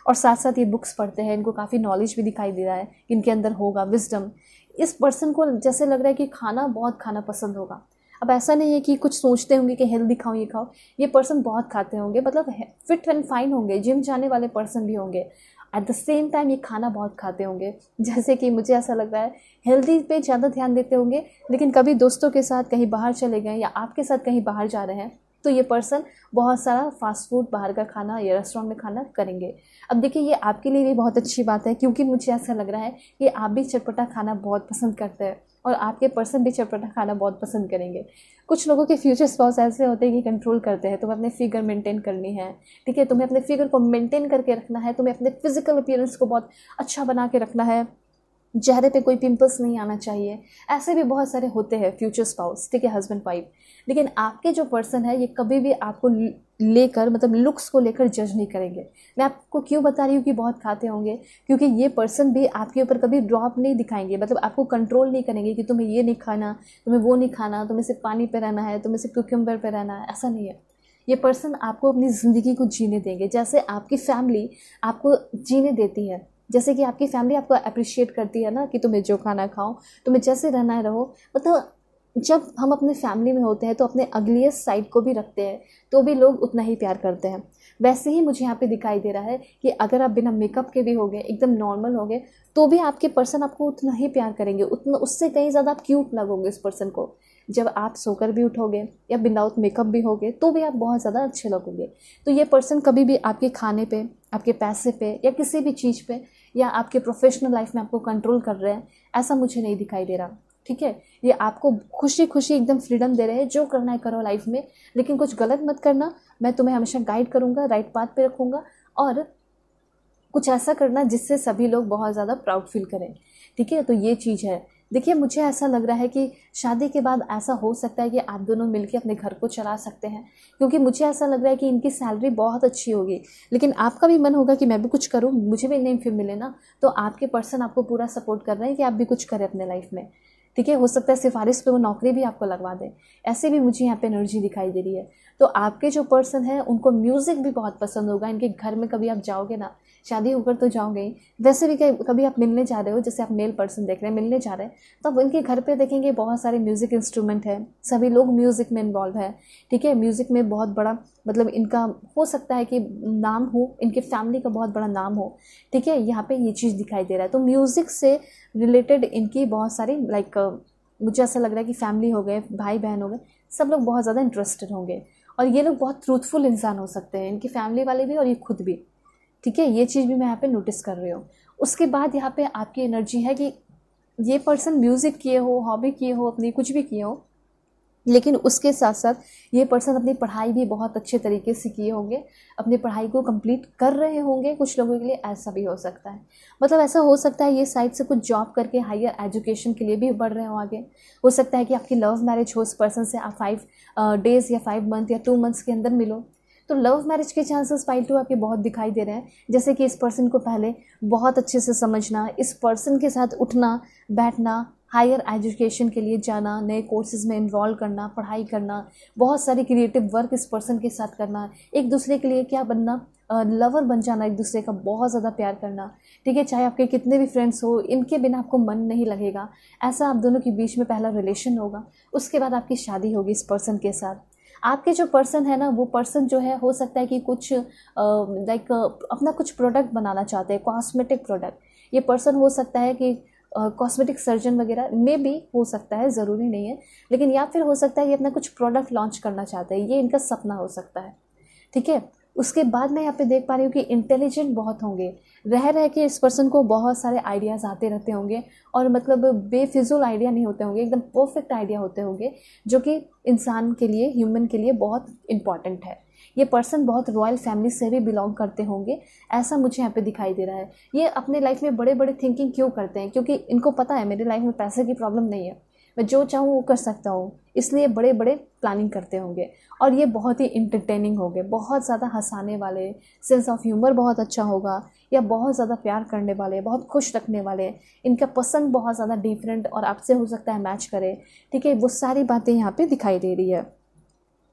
और साथ साथ ये बुक्स पढ़ते हैं इनको काफ़ी नॉलेज भी दिखाई दे रहा है कि इनके अंदर होगा विजडम इस पर्सन को जैसे लग रहा है कि खाना बहुत खाना पसंद होगा अब ऐसा नहीं है कि कुछ सोचते होंगे कि हेल्दी खाओ ये खाओ ये पर्सन बहुत खाते होंगे मतलब फिट एंड फाइन होंगे जिम जाने वाले पर्सन भी होंगे एट द सेम टाइम ये खाना बहुत खाते होंगे जैसे कि मुझे ऐसा लग रहा है हेल्दी पे ज़्यादा ध्यान देते होंगे लेकिन कभी दोस्तों के साथ कहीं बाहर चले गए या आपके साथ कहीं बाहर जा रहे हैं तो ये पर्सन बहुत सारा फास्ट फूड बाहर का खाना या रेस्टोरेंट में खाना करेंगे अब देखिए ये आपके लिए भी बहुत अच्छी बात है क्योंकि मुझे ऐसा लग रहा है कि आप भी चटपटा खाना बहुत पसंद करते हैं और आपके पर्सन भी चटपटा खाना बहुत पसंद करेंगे कुछ लोगों के फ्यूचर स्पॉस ऐसे होते हैं कि कंट्रोल करते हैं तुम्हें अपने फिगर मेंटेन करनी है ठीक है तुम्हें अपने फिगर को मेंटेन करके रखना है तुम्हें अपने फिजिकल अपीयरेंस को बहुत अच्छा बना के रखना है चेहरे पे कोई पिंपल्स नहीं आना चाहिए ऐसे भी बहुत सारे होते हैं फ्यूचर स्पाउस ठीक है हस्बैंड वाइफ लेकिन आपके जो पर्सन है ये कभी भी आपको लेकर मतलब लुक्स को लेकर जज नहीं करेंगे मैं आपको क्यों बता रही हूँ कि बहुत खाते होंगे क्योंकि ये पर्सन भी आपके ऊपर कभी ड्रॉप नहीं दिखाएंगे मतलब आपको कंट्रोल नहीं करेंगे कि तुम्हें ये नहीं खाना तुम्हें वो नहीं खाना तुम्हें सिर्फ पानी पर रहना है तुम्हें सिर्फ क्यूक्यूम्बर पर रहना है ऐसा नहीं है ये पर्सन आपको अपनी ज़िंदगी को जीने देंगे जैसे आपकी फैमिली आपको जीने देती है जैसे कि आपकी फैमिली आपको अप्रिशिएट करती है ना कि तुम्हें जो खाना खाओ तुम्हें जैसे रहना है रहो मतलब जब हम अपने फैमिली में होते हैं तो अपने अगलीस्ट साइड को भी रखते हैं तो भी लोग उतना ही प्यार करते हैं वैसे ही मुझे यहाँ पे दिखाई दे रहा है कि अगर आप बिना मेकअप के भी हो गए एकदम नॉर्मल हो गए तो भी आपके पर्सन आपको उतना ही प्यार करेंगे उतना उससे कहीं ज़्यादा आप क्यूट लगोगे उस पर्सन को जब आप सोकर भी उठोगे या विदाउट मेकअप भी होगे तो भी आप बहुत ज़्यादा अच्छे लगोगे तो ये पर्सन कभी भी आपके खाने पे आपके पैसे पे या किसी भी चीज़ पे या आपके प्रोफेशनल लाइफ में आपको कंट्रोल कर रहे हैं ऐसा मुझे नहीं दिखाई दे रहा ठीक है ये आपको खुशी खुशी एकदम फ्रीडम दे रहे हैं जो करना है करो लाइफ में लेकिन कुछ गलत मत करना मैं तुम्हें हमेशा गाइड करूँगा राइट पाथ पे रखूँगा और कुछ ऐसा करना जिससे सभी लोग बहुत ज़्यादा प्राउड फील करें ठीक है तो ये चीज़ है देखिए मुझे ऐसा लग रहा है कि शादी के बाद ऐसा हो सकता है कि आप दोनों मिलकर अपने घर को चला सकते हैं क्योंकि मुझे ऐसा लग रहा है कि इनकी सैलरी बहुत अच्छी होगी लेकिन आपका भी मन होगा कि मैं भी कुछ करूँ मुझे भी नेम फिर मिले ना तो आपके पर्सन आपको पूरा सपोर्ट कर रहे हैं कि आप भी कुछ करें अपने लाइफ में ठीक है हो सकता है सिफारिश पे वो नौकरी भी आपको लगवा दें ऐसे भी मुझे यहाँ पे एनर्जी दिखाई दे रही है तो आपके जो पर्सन है उनको म्यूज़िक भी बहुत पसंद होगा इनके घर में कभी आप जाओगे ना शादी होकर तो जाओगे वैसे भी कभी कभी आप मिलने जा रहे हो जैसे आप मेल पर्सन देख रहे हैं मिलने जा रहे हैं तो आप उनके घर पर देखेंगे बहुत सारे म्यूज़िक इंस्ट्रूमेंट है सभी लोग म्यूज़िक में इन्वॉल्व है ठीक है म्यूज़िक में बहुत बड़ा मतलब इनका हो सकता है कि नाम हो इनके फैमिली का बहुत बड़ा नाम हो ठीक है यहाँ पर ये चीज़ दिखाई दे रहा है तो म्यूज़िक से रिलेटेड इनकी बहुत सारी लाइक मुझे ऐसा लग रहा है कि फैमिली हो गए भाई बहन हो गए सब लोग बहुत ज़्यादा इंटरेस्टेड होंगे और ये लोग बहुत ट्रूथफुल इंसान हो सकते हैं इनकी फैमिली वाले भी और ये खुद भी ठीक है ये चीज़ भी मैं यहाँ पे नोटिस कर रही हूँ उसके बाद यहाँ पे आपकी एनर्जी है कि ये पर्सन म्यूज़िक किए हो हॉबी किए हो अपनी कुछ भी किए हो लेकिन उसके साथ साथ ये पर्सन अपनी पढ़ाई भी बहुत अच्छे तरीके से किए होंगे अपनी पढ़ाई को कंप्लीट कर रहे होंगे कुछ लोगों के लिए ऐसा भी हो सकता है मतलब ऐसा हो सकता है ये साइड से कुछ जॉब करके हायर एजुकेशन के लिए भी बढ़ रहे हो आगे हो सकता है कि आपकी लव मैरिज हो उस पर्सन से आप फाइव डेज़ या फाइव मंथ या टू मंथ्स के अंदर मिलो तो लव मैरिज के चांसेस पाइल टू आपके बहुत दिखाई दे रहे हैं जैसे कि इस पर्सन को पहले बहुत अच्छे से समझना इस पर्सन के साथ उठना बैठना हायर एजुकेशन के लिए जाना नए कोर्सेज में इन्वॉल्व करना पढ़ाई करना बहुत सारे क्रिएटिव वर्क इस पर्सन के साथ करना एक दूसरे के लिए क्या बनना लवर बन जाना एक दूसरे का बहुत ज़्यादा प्यार करना ठीक है चाहे आपके कितने भी फ्रेंड्स हो इनके बिना आपको मन नहीं लगेगा ऐसा आप दोनों के बीच में पहला रिलेशन होगा उसके बाद आपकी शादी होगी इस पर्सन के साथ आपके जो पर्सन है ना वो पर्सन जो है हो सकता है कि कुछ लाइक अपना कुछ प्रोडक्ट बनाना चाहते हैं कॉस्मेटिक प्रोडक्ट ये पर्सन हो सकता है कि कॉस्मेटिक सर्जन वगैरह में भी हो सकता है ज़रूरी नहीं है लेकिन या फिर हो सकता है ये अपना कुछ प्रोडक्ट लॉन्च करना चाहते हैं ये इनका सपना हो सकता है ठीक है उसके बाद मैं यहाँ पे देख पा रही हूँ कि इंटेलिजेंट बहुत होंगे रह रह के इस पर्सन को बहुत सारे आइडियाज़ आते रहते होंगे और मतलब बेफिजुल आइडिया नहीं होते होंगे एकदम परफेक्ट आइडिया होते होंगे जो कि इंसान के लिए ह्यूमन के लिए बहुत इंपॉर्टेंट है ये पर्सन बहुत रॉयल फैमिली से भी बिलोंग करते होंगे ऐसा मुझे यहाँ पे दिखाई दे रहा है ये अपने लाइफ में बड़े बड़े थिंकिंग क्यों करते हैं क्योंकि इनको पता है मेरे लाइफ में पैसे की प्रॉब्लम नहीं है मैं जो चाहूँ वो कर सकता हूँ इसलिए बड़े बड़े प्लानिंग करते होंगे और ये बहुत ही इंटरटेनिंग होंगे बहुत ज़्यादा हंसाने वाले सेंस ऑफ ह्यूमर बहुत अच्छा होगा या बहुत ज़्यादा प्यार करने वाले बहुत खुश रखने वाले इनका पसंद बहुत ज़्यादा डिफरेंट और आपसे हो सकता है मैच करे ठीक है वो सारी बातें यहाँ पर दिखाई दे रही है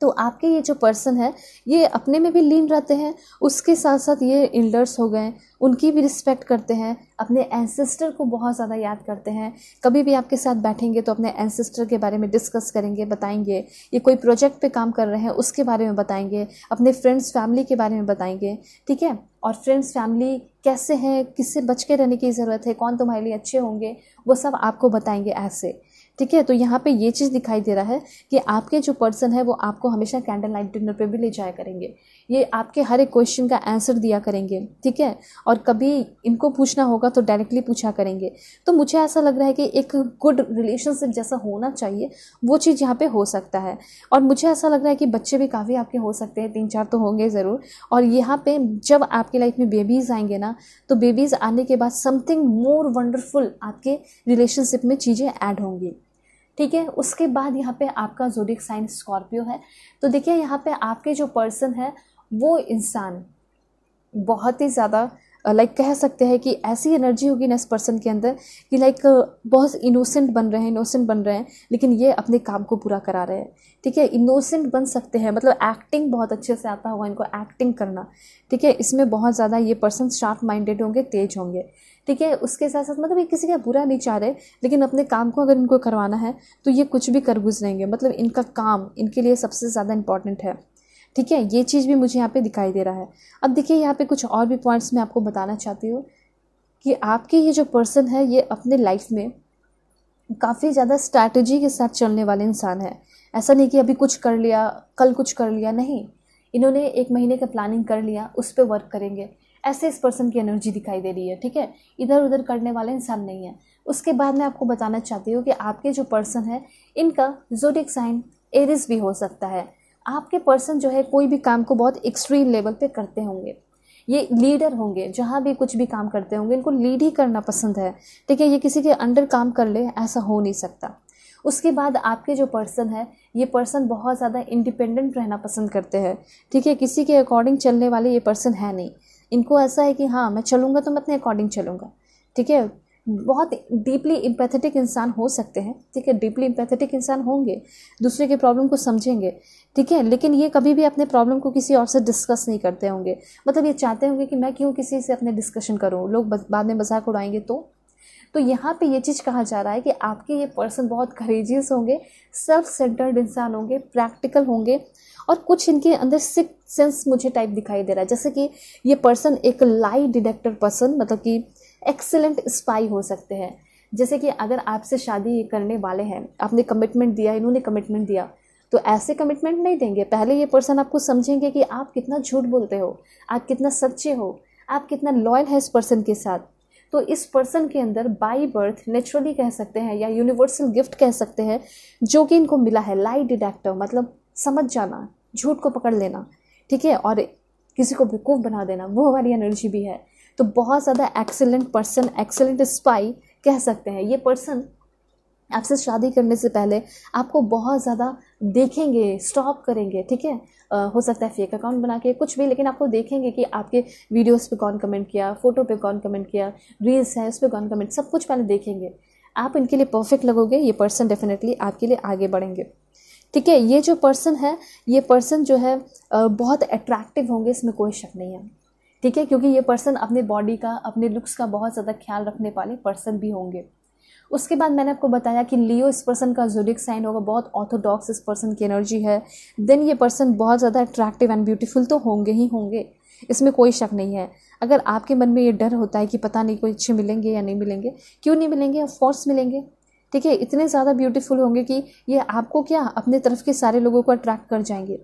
तो आपके ये जो पर्सन है ये अपने में भी लीन रहते हैं उसके साथ साथ ये इल्डर्स हो गए उनकी भी रिस्पेक्ट करते हैं अपने एंसेस्टर को बहुत ज़्यादा याद करते हैं कभी भी आपके साथ बैठेंगे तो अपने एंसेस्टर के बारे में डिस्कस करेंगे बताएंगे ये कोई प्रोजेक्ट पे काम कर रहे हैं उसके बारे में बताएंगे अपने फ्रेंड्स फैमिली के बारे में बताएंगे ठीक है और फ्रेंड्स फैमिली कैसे हैं किससे बच के रहने की ज़रूरत है कौन तुम्हारे लिए अच्छे होंगे वो सब आपको बताएंगे ऐसे ठीक है तो यहाँ पे ये चीज़ दिखाई दे रहा है कि आपके जो पर्सन है वो आपको हमेशा कैंडल लाइट डिनर पे भी ले जाया करेंगे ये आपके हर एक क्वेश्चन का आंसर दिया करेंगे ठीक है और कभी इनको पूछना होगा तो डायरेक्टली पूछा करेंगे तो मुझे ऐसा लग रहा है कि एक गुड रिलेशनशिप जैसा होना चाहिए वो चीज़ यहाँ पे हो सकता है और मुझे ऐसा लग रहा है कि बच्चे भी काफ़ी आपके हो सकते हैं तीन चार तो होंगे ज़रूर और यहाँ पर जब आपकी लाइफ में बेबीज़ आएंगे ना तो बेबीज़ आने के बाद समथिंग मोर वंडरफुल आपके रिलेशनशिप में चीज़ें ऐड होंगी ठीक है उसके बाद यहाँ पे आपका जोडिक साइन स्कॉर्पियो है तो देखिए यहाँ पे आपके जो पर्सन है वो इंसान बहुत ही ज़्यादा लाइक like, कह सकते हैं कि ऐसी एनर्जी होगी ना इस पर्सन के अंदर कि लाइक like, बहुत इनोसेंट बन रहे हैं इनोसेंट बन रहे हैं लेकिन ये अपने काम को पूरा करा रहे हैं ठीक है इनोसेंट बन सकते हैं मतलब एक्टिंग बहुत अच्छे से आता होगा इनको एक्टिंग करना ठीक है इसमें बहुत ज़्यादा ये पर्सन शार्प माइंडेड होंगे तेज होंगे ठीक है उसके साथ साथ मतलब ये किसी का बुरा नहीं चाह रहे लेकिन अपने काम को अगर इनको करवाना है तो ये कुछ भी कर गुजरेंगे मतलब इनका काम इनके लिए सबसे ज़्यादा इंपॉर्टेंट है ठीक है ये चीज़ भी मुझे यहाँ पे दिखाई दे रहा है अब देखिए यहाँ पे कुछ और भी पॉइंट्स मैं आपको बताना चाहती हूँ कि आपके ये जो पर्सन है ये अपने लाइफ में काफ़ी ज़्यादा स्ट्रैटेजी के साथ चलने वाले इंसान है ऐसा नहीं कि अभी कुछ कर लिया कल कुछ कर लिया नहीं इन्होंने एक महीने का प्लानिंग कर लिया उस पर वर्क करेंगे ऐसे इस पर्सन की एनर्जी दिखाई दे रही है ठीक है इधर उधर करने वाले इंसान नहीं है उसके बाद मैं आपको बताना चाहती हूँ कि आपके जो पर्सन है इनका जोडिक साइन एरिस भी हो सकता है आपके पर्सन जो है कोई भी काम को बहुत एक्सट्रीम लेवल पे करते होंगे ये लीडर होंगे जहाँ भी कुछ भी काम करते होंगे इनको लीड ही करना पसंद है ठीक है ये किसी के अंडर काम कर ले ऐसा हो नहीं सकता उसके बाद आपके जो पर्सन है ये पर्सन बहुत ज़्यादा इंडिपेंडेंट रहना पसंद करते हैं ठीक है किसी के अकॉर्डिंग चलने वाले ये पर्सन है नहीं इनको ऐसा है कि हाँ मैं चलूँगा तो मैं अपने अकॉर्डिंग चलूँगा ठीक है बहुत डीपली इम्पैथेटिक इंसान हो सकते हैं ठीक है डीपली इम्पैथेटिक इंसान होंगे दूसरे के प्रॉब्लम को समझेंगे ठीक है लेकिन ये कभी भी अपने प्रॉब्लम को किसी और से डिस्कस नहीं करते होंगे मतलब ये चाहते होंगे कि मैं क्यों किसी से अपने डिस्कशन करूँ लोग बाद में मजाक उड़ाएंगे तो तो यहाँ पे ये चीज़ कहा जा रहा है कि आपके ये पर्सन बहुत करेजियस होंगे सेल्फ सेंटर्ड इंसान होंगे प्रैक्टिकल होंगे और कुछ इनके अंदर सिक सेंस मुझे टाइप दिखाई दे रहा है जैसे कि ये पर्सन एक लाई डिटेक्टर पर्सन मतलब कि एक्सेलेंट स्पाई हो सकते हैं जैसे कि अगर आपसे शादी करने वाले हैं आपने कमिटमेंट दिया इन्होंने कमिटमेंट दिया तो ऐसे कमिटमेंट नहीं देंगे पहले ये पर्सन आपको समझेंगे कि आप कितना झूठ बोलते हो आप कितना सच्चे हो आप कितना लॉयल है इस पर्सन के साथ तो इस पर्सन के अंदर बाई बर्थ नेचुरली कह सकते हैं या यूनिवर्सल गिफ्ट कह सकते हैं जो कि इनको मिला है लाइट डिडेक्टर मतलब समझ जाना झूठ को पकड़ लेना ठीक है और किसी को बेकूफ बना देना वो हमारी एनर्जी भी है तो बहुत ज़्यादा एक्सेलेंट पर्सन एक्सेलेंट स्पाई कह सकते हैं ये पर्सन आपसे शादी करने से पहले आपको बहुत ज़्यादा देखेंगे स्टॉप करेंगे ठीक है हो सकता है फेक अकाउंट बना के कुछ भी लेकिन आपको देखेंगे कि आपके वीडियोस पे कौन कमेंट किया फ़ोटो पे कौन कमेंट किया रील्स है उस पर कौन कमेंट सब कुछ पहले देखेंगे आप इनके लिए परफेक्ट लगोगे ये पर्सन डेफिनेटली आपके लिए आगे बढ़ेंगे ठीक है ये जो पर्सन है ये पर्सन जो है बहुत अट्रैक्टिव होंगे इसमें कोई शक नहीं है ठीक है क्योंकि ये पर्सन अपने बॉडी का अपने लुक्स का बहुत ज़्यादा ख्याल रखने वाले पर्सन भी होंगे उसके बाद मैंने आपको बताया कि लियो इस पर्सन का जोडिक साइन होगा बहुत ऑर्थोडॉक्स इस पर्सन की एनर्जी है देन ये पर्सन बहुत ज़्यादा अट्रैक्टिव एंड ब्यूटीफुल तो होंगे ही होंगे इसमें कोई शक नहीं है अगर आपके मन में ये डर होता है कि पता नहीं कोई अच्छे मिलेंगे या नहीं मिलेंगे क्यों नहीं मिलेंगे ऑफकोर्स मिलेंगे ठीक है इतने ज़्यादा ब्यूटीफुल होंगे कि ये आपको क्या अपने तरफ के सारे लोगों को अट्रैक्ट कर जाएंगे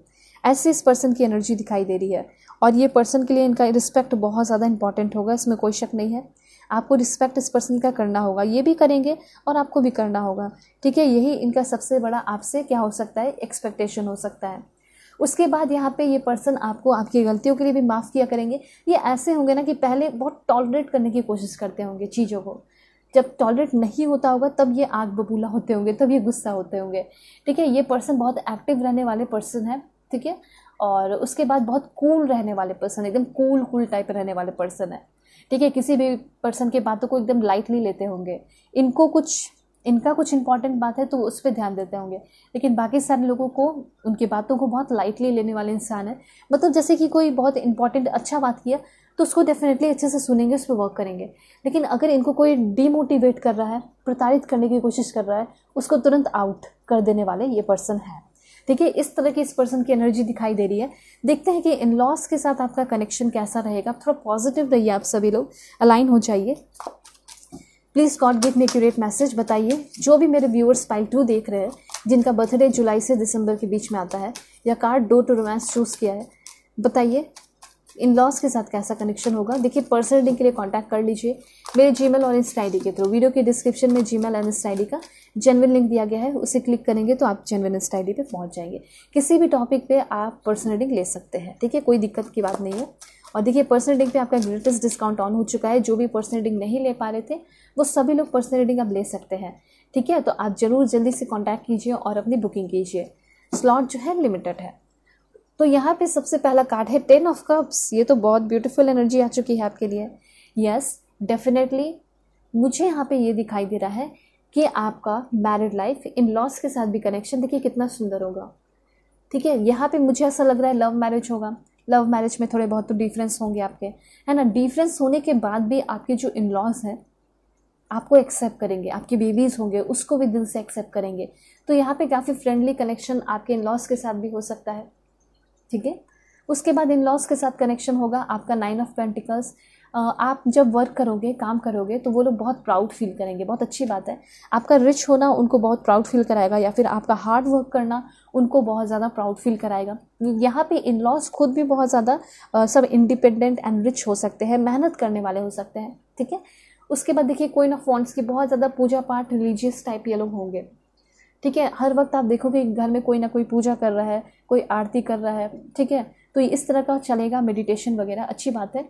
ऐसे इस पर्सन की एनर्जी दिखाई दे रही है और ये पर्सन के लिए इनका रिस्पेक्ट बहुत ज़्यादा इंपॉर्टेंट होगा इसमें कोई शक नहीं है आपको रिस्पेक्ट इस पर्सन का करना होगा ये भी करेंगे और आपको भी करना होगा ठीक है यही इनका सबसे बड़ा आपसे क्या हो सकता है एक्सपेक्टेशन हो सकता है उसके बाद यहाँ पे ये पर्सन आपको आपकी गलतियों के लिए भी माफ़ किया करेंगे ये ऐसे होंगे ना कि पहले बहुत टॉलरेट करने की कोशिश करते होंगे चीज़ों को जब टॉलरेट नहीं होता होगा तब ये आग बबूला होते होंगे तब ये गुस्सा होते होंगे ठीक है ये पर्सन बहुत एक्टिव रहने वाले पर्सन है ठीक है और उसके बाद बहुत कूल रहने वाले पर्सन एकदम कूल कूल टाइप रहने वाले पर्सन है ठीक है किसी भी पर्सन के बातों को एकदम लाइटली लेते होंगे इनको कुछ इनका कुछ इंपॉर्टेंट बात है तो उस पर ध्यान देते होंगे लेकिन बाकी सारे लोगों को उनकी बातों को बहुत लाइटली लेने वाले इंसान है मतलब जैसे कि कोई बहुत इंपॉर्टेंट अच्छा बात किया तो उसको डेफिनेटली अच्छे से सुनेंगे उस पर वर्क करेंगे लेकिन अगर इनको कोई डीमोटिवेट कर रहा है प्रताड़ित करने की कोशिश कर रहा है उसको तुरंत आउट कर देने वाले ये पर्सन है ठीक है इस तरह की इस पर्सन की एनर्जी दिखाई दे रही है देखते हैं कि इन लॉस के साथ आपका कनेक्शन कैसा रहेगा थोड़ा पॉजिटिव रहिए आप सभी लोग अलाइन हो जाइए please God give me accurate message बताइए जो भी मेरे व्यूअर्स पाइल टू देख रहे हैं जिनका बर्थडे जुलाई से दिसंबर के बीच में आता है या card door to romance choose किया है बताइए इन लॉस के साथ कैसा कनेक्शन होगा देखिए पर्सनल लिंक के लिए कॉन्टैक्ट कर लीजिए मेरे जी और इंस्टा आई के थ्रू वीडियो के डिस्क्रिप्शन में जी मेल और इंस्टा आई का जेनविन लिंक दिया गया है उसे क्लिक करेंगे तो आप जेनविन इंस्टा आई पर पहुंच जाएंगे किसी भी टॉपिक पे आप पर्सनल लिंक ले सकते हैं ठीक है कोई दिक्कत की बात नहीं है और देखिए पर्सनल लिंक पे आपका ग्रेटेस्ट डिस्काउंट ऑन हो चुका है जो भी पर्सनल लिंक नहीं ले पा रहे थे वो सभी लोग पर्सनल रीडिंग आप ले सकते हैं ठीक है तो आप ज़रूर जल्दी से कॉन्टैक्ट कीजिए और अपनी बुकिंग कीजिए स्लॉट जो है लिमिटेड है तो यहाँ पे सबसे पहला कार्ड है टेन ऑफ कप्स ये तो बहुत ब्यूटीफुल एनर्जी आ चुकी है आपके लिए यस डेफिनेटली मुझे यहाँ पे ये दिखाई दे रहा है कि आपका मैरिड लाइफ इन लॉस के साथ भी कनेक्शन देखिए कितना सुंदर होगा ठीक है यहाँ पे मुझे ऐसा लग रहा है लव मैरिज होगा लव मैरिज में थोड़े बहुत तो डिफरेंस होंगे आपके है ना डिफरेंस होने के बाद भी आपके जो इन लॉज हैं आपको एक्सेप्ट करेंगे आपके बेबीज़ होंगे उसको भी दिल से एक्सेप्ट करेंगे तो यहाँ पे काफ़ी फ्रेंडली कनेक्शन आपके इन लॉज के साथ भी हो सकता है ठीक है उसके बाद इन लॉज के साथ कनेक्शन होगा आपका नाइन ऑफ पेंटिकल्स आप जब वर्क करोगे काम करोगे तो वो लोग बहुत प्राउड फील करेंगे बहुत अच्छी बात है आपका रिच होना उनको बहुत प्राउड फील कराएगा या फिर आपका हार्ड वर्क करना उनको बहुत ज़्यादा प्राउड फील कराएगा यहाँ पे इन लॉज खुद भी बहुत ज़्यादा सब इंडिपेंडेंट एंड रिच हो सकते हैं मेहनत करने वाले हो सकते हैं ठीक है उसके बाद देखिए कोई ना फॉन्ट्स की बहुत ज़्यादा पूजा पाठ रिलीजियस टाइप ये लोग होंगे ठीक है हर वक्त आप देखोगे घर में कोई ना कोई पूजा कर रहा है कोई आरती कर रहा है ठीक है तो इस तरह का चलेगा मेडिटेशन वगैरह अच्छी बात है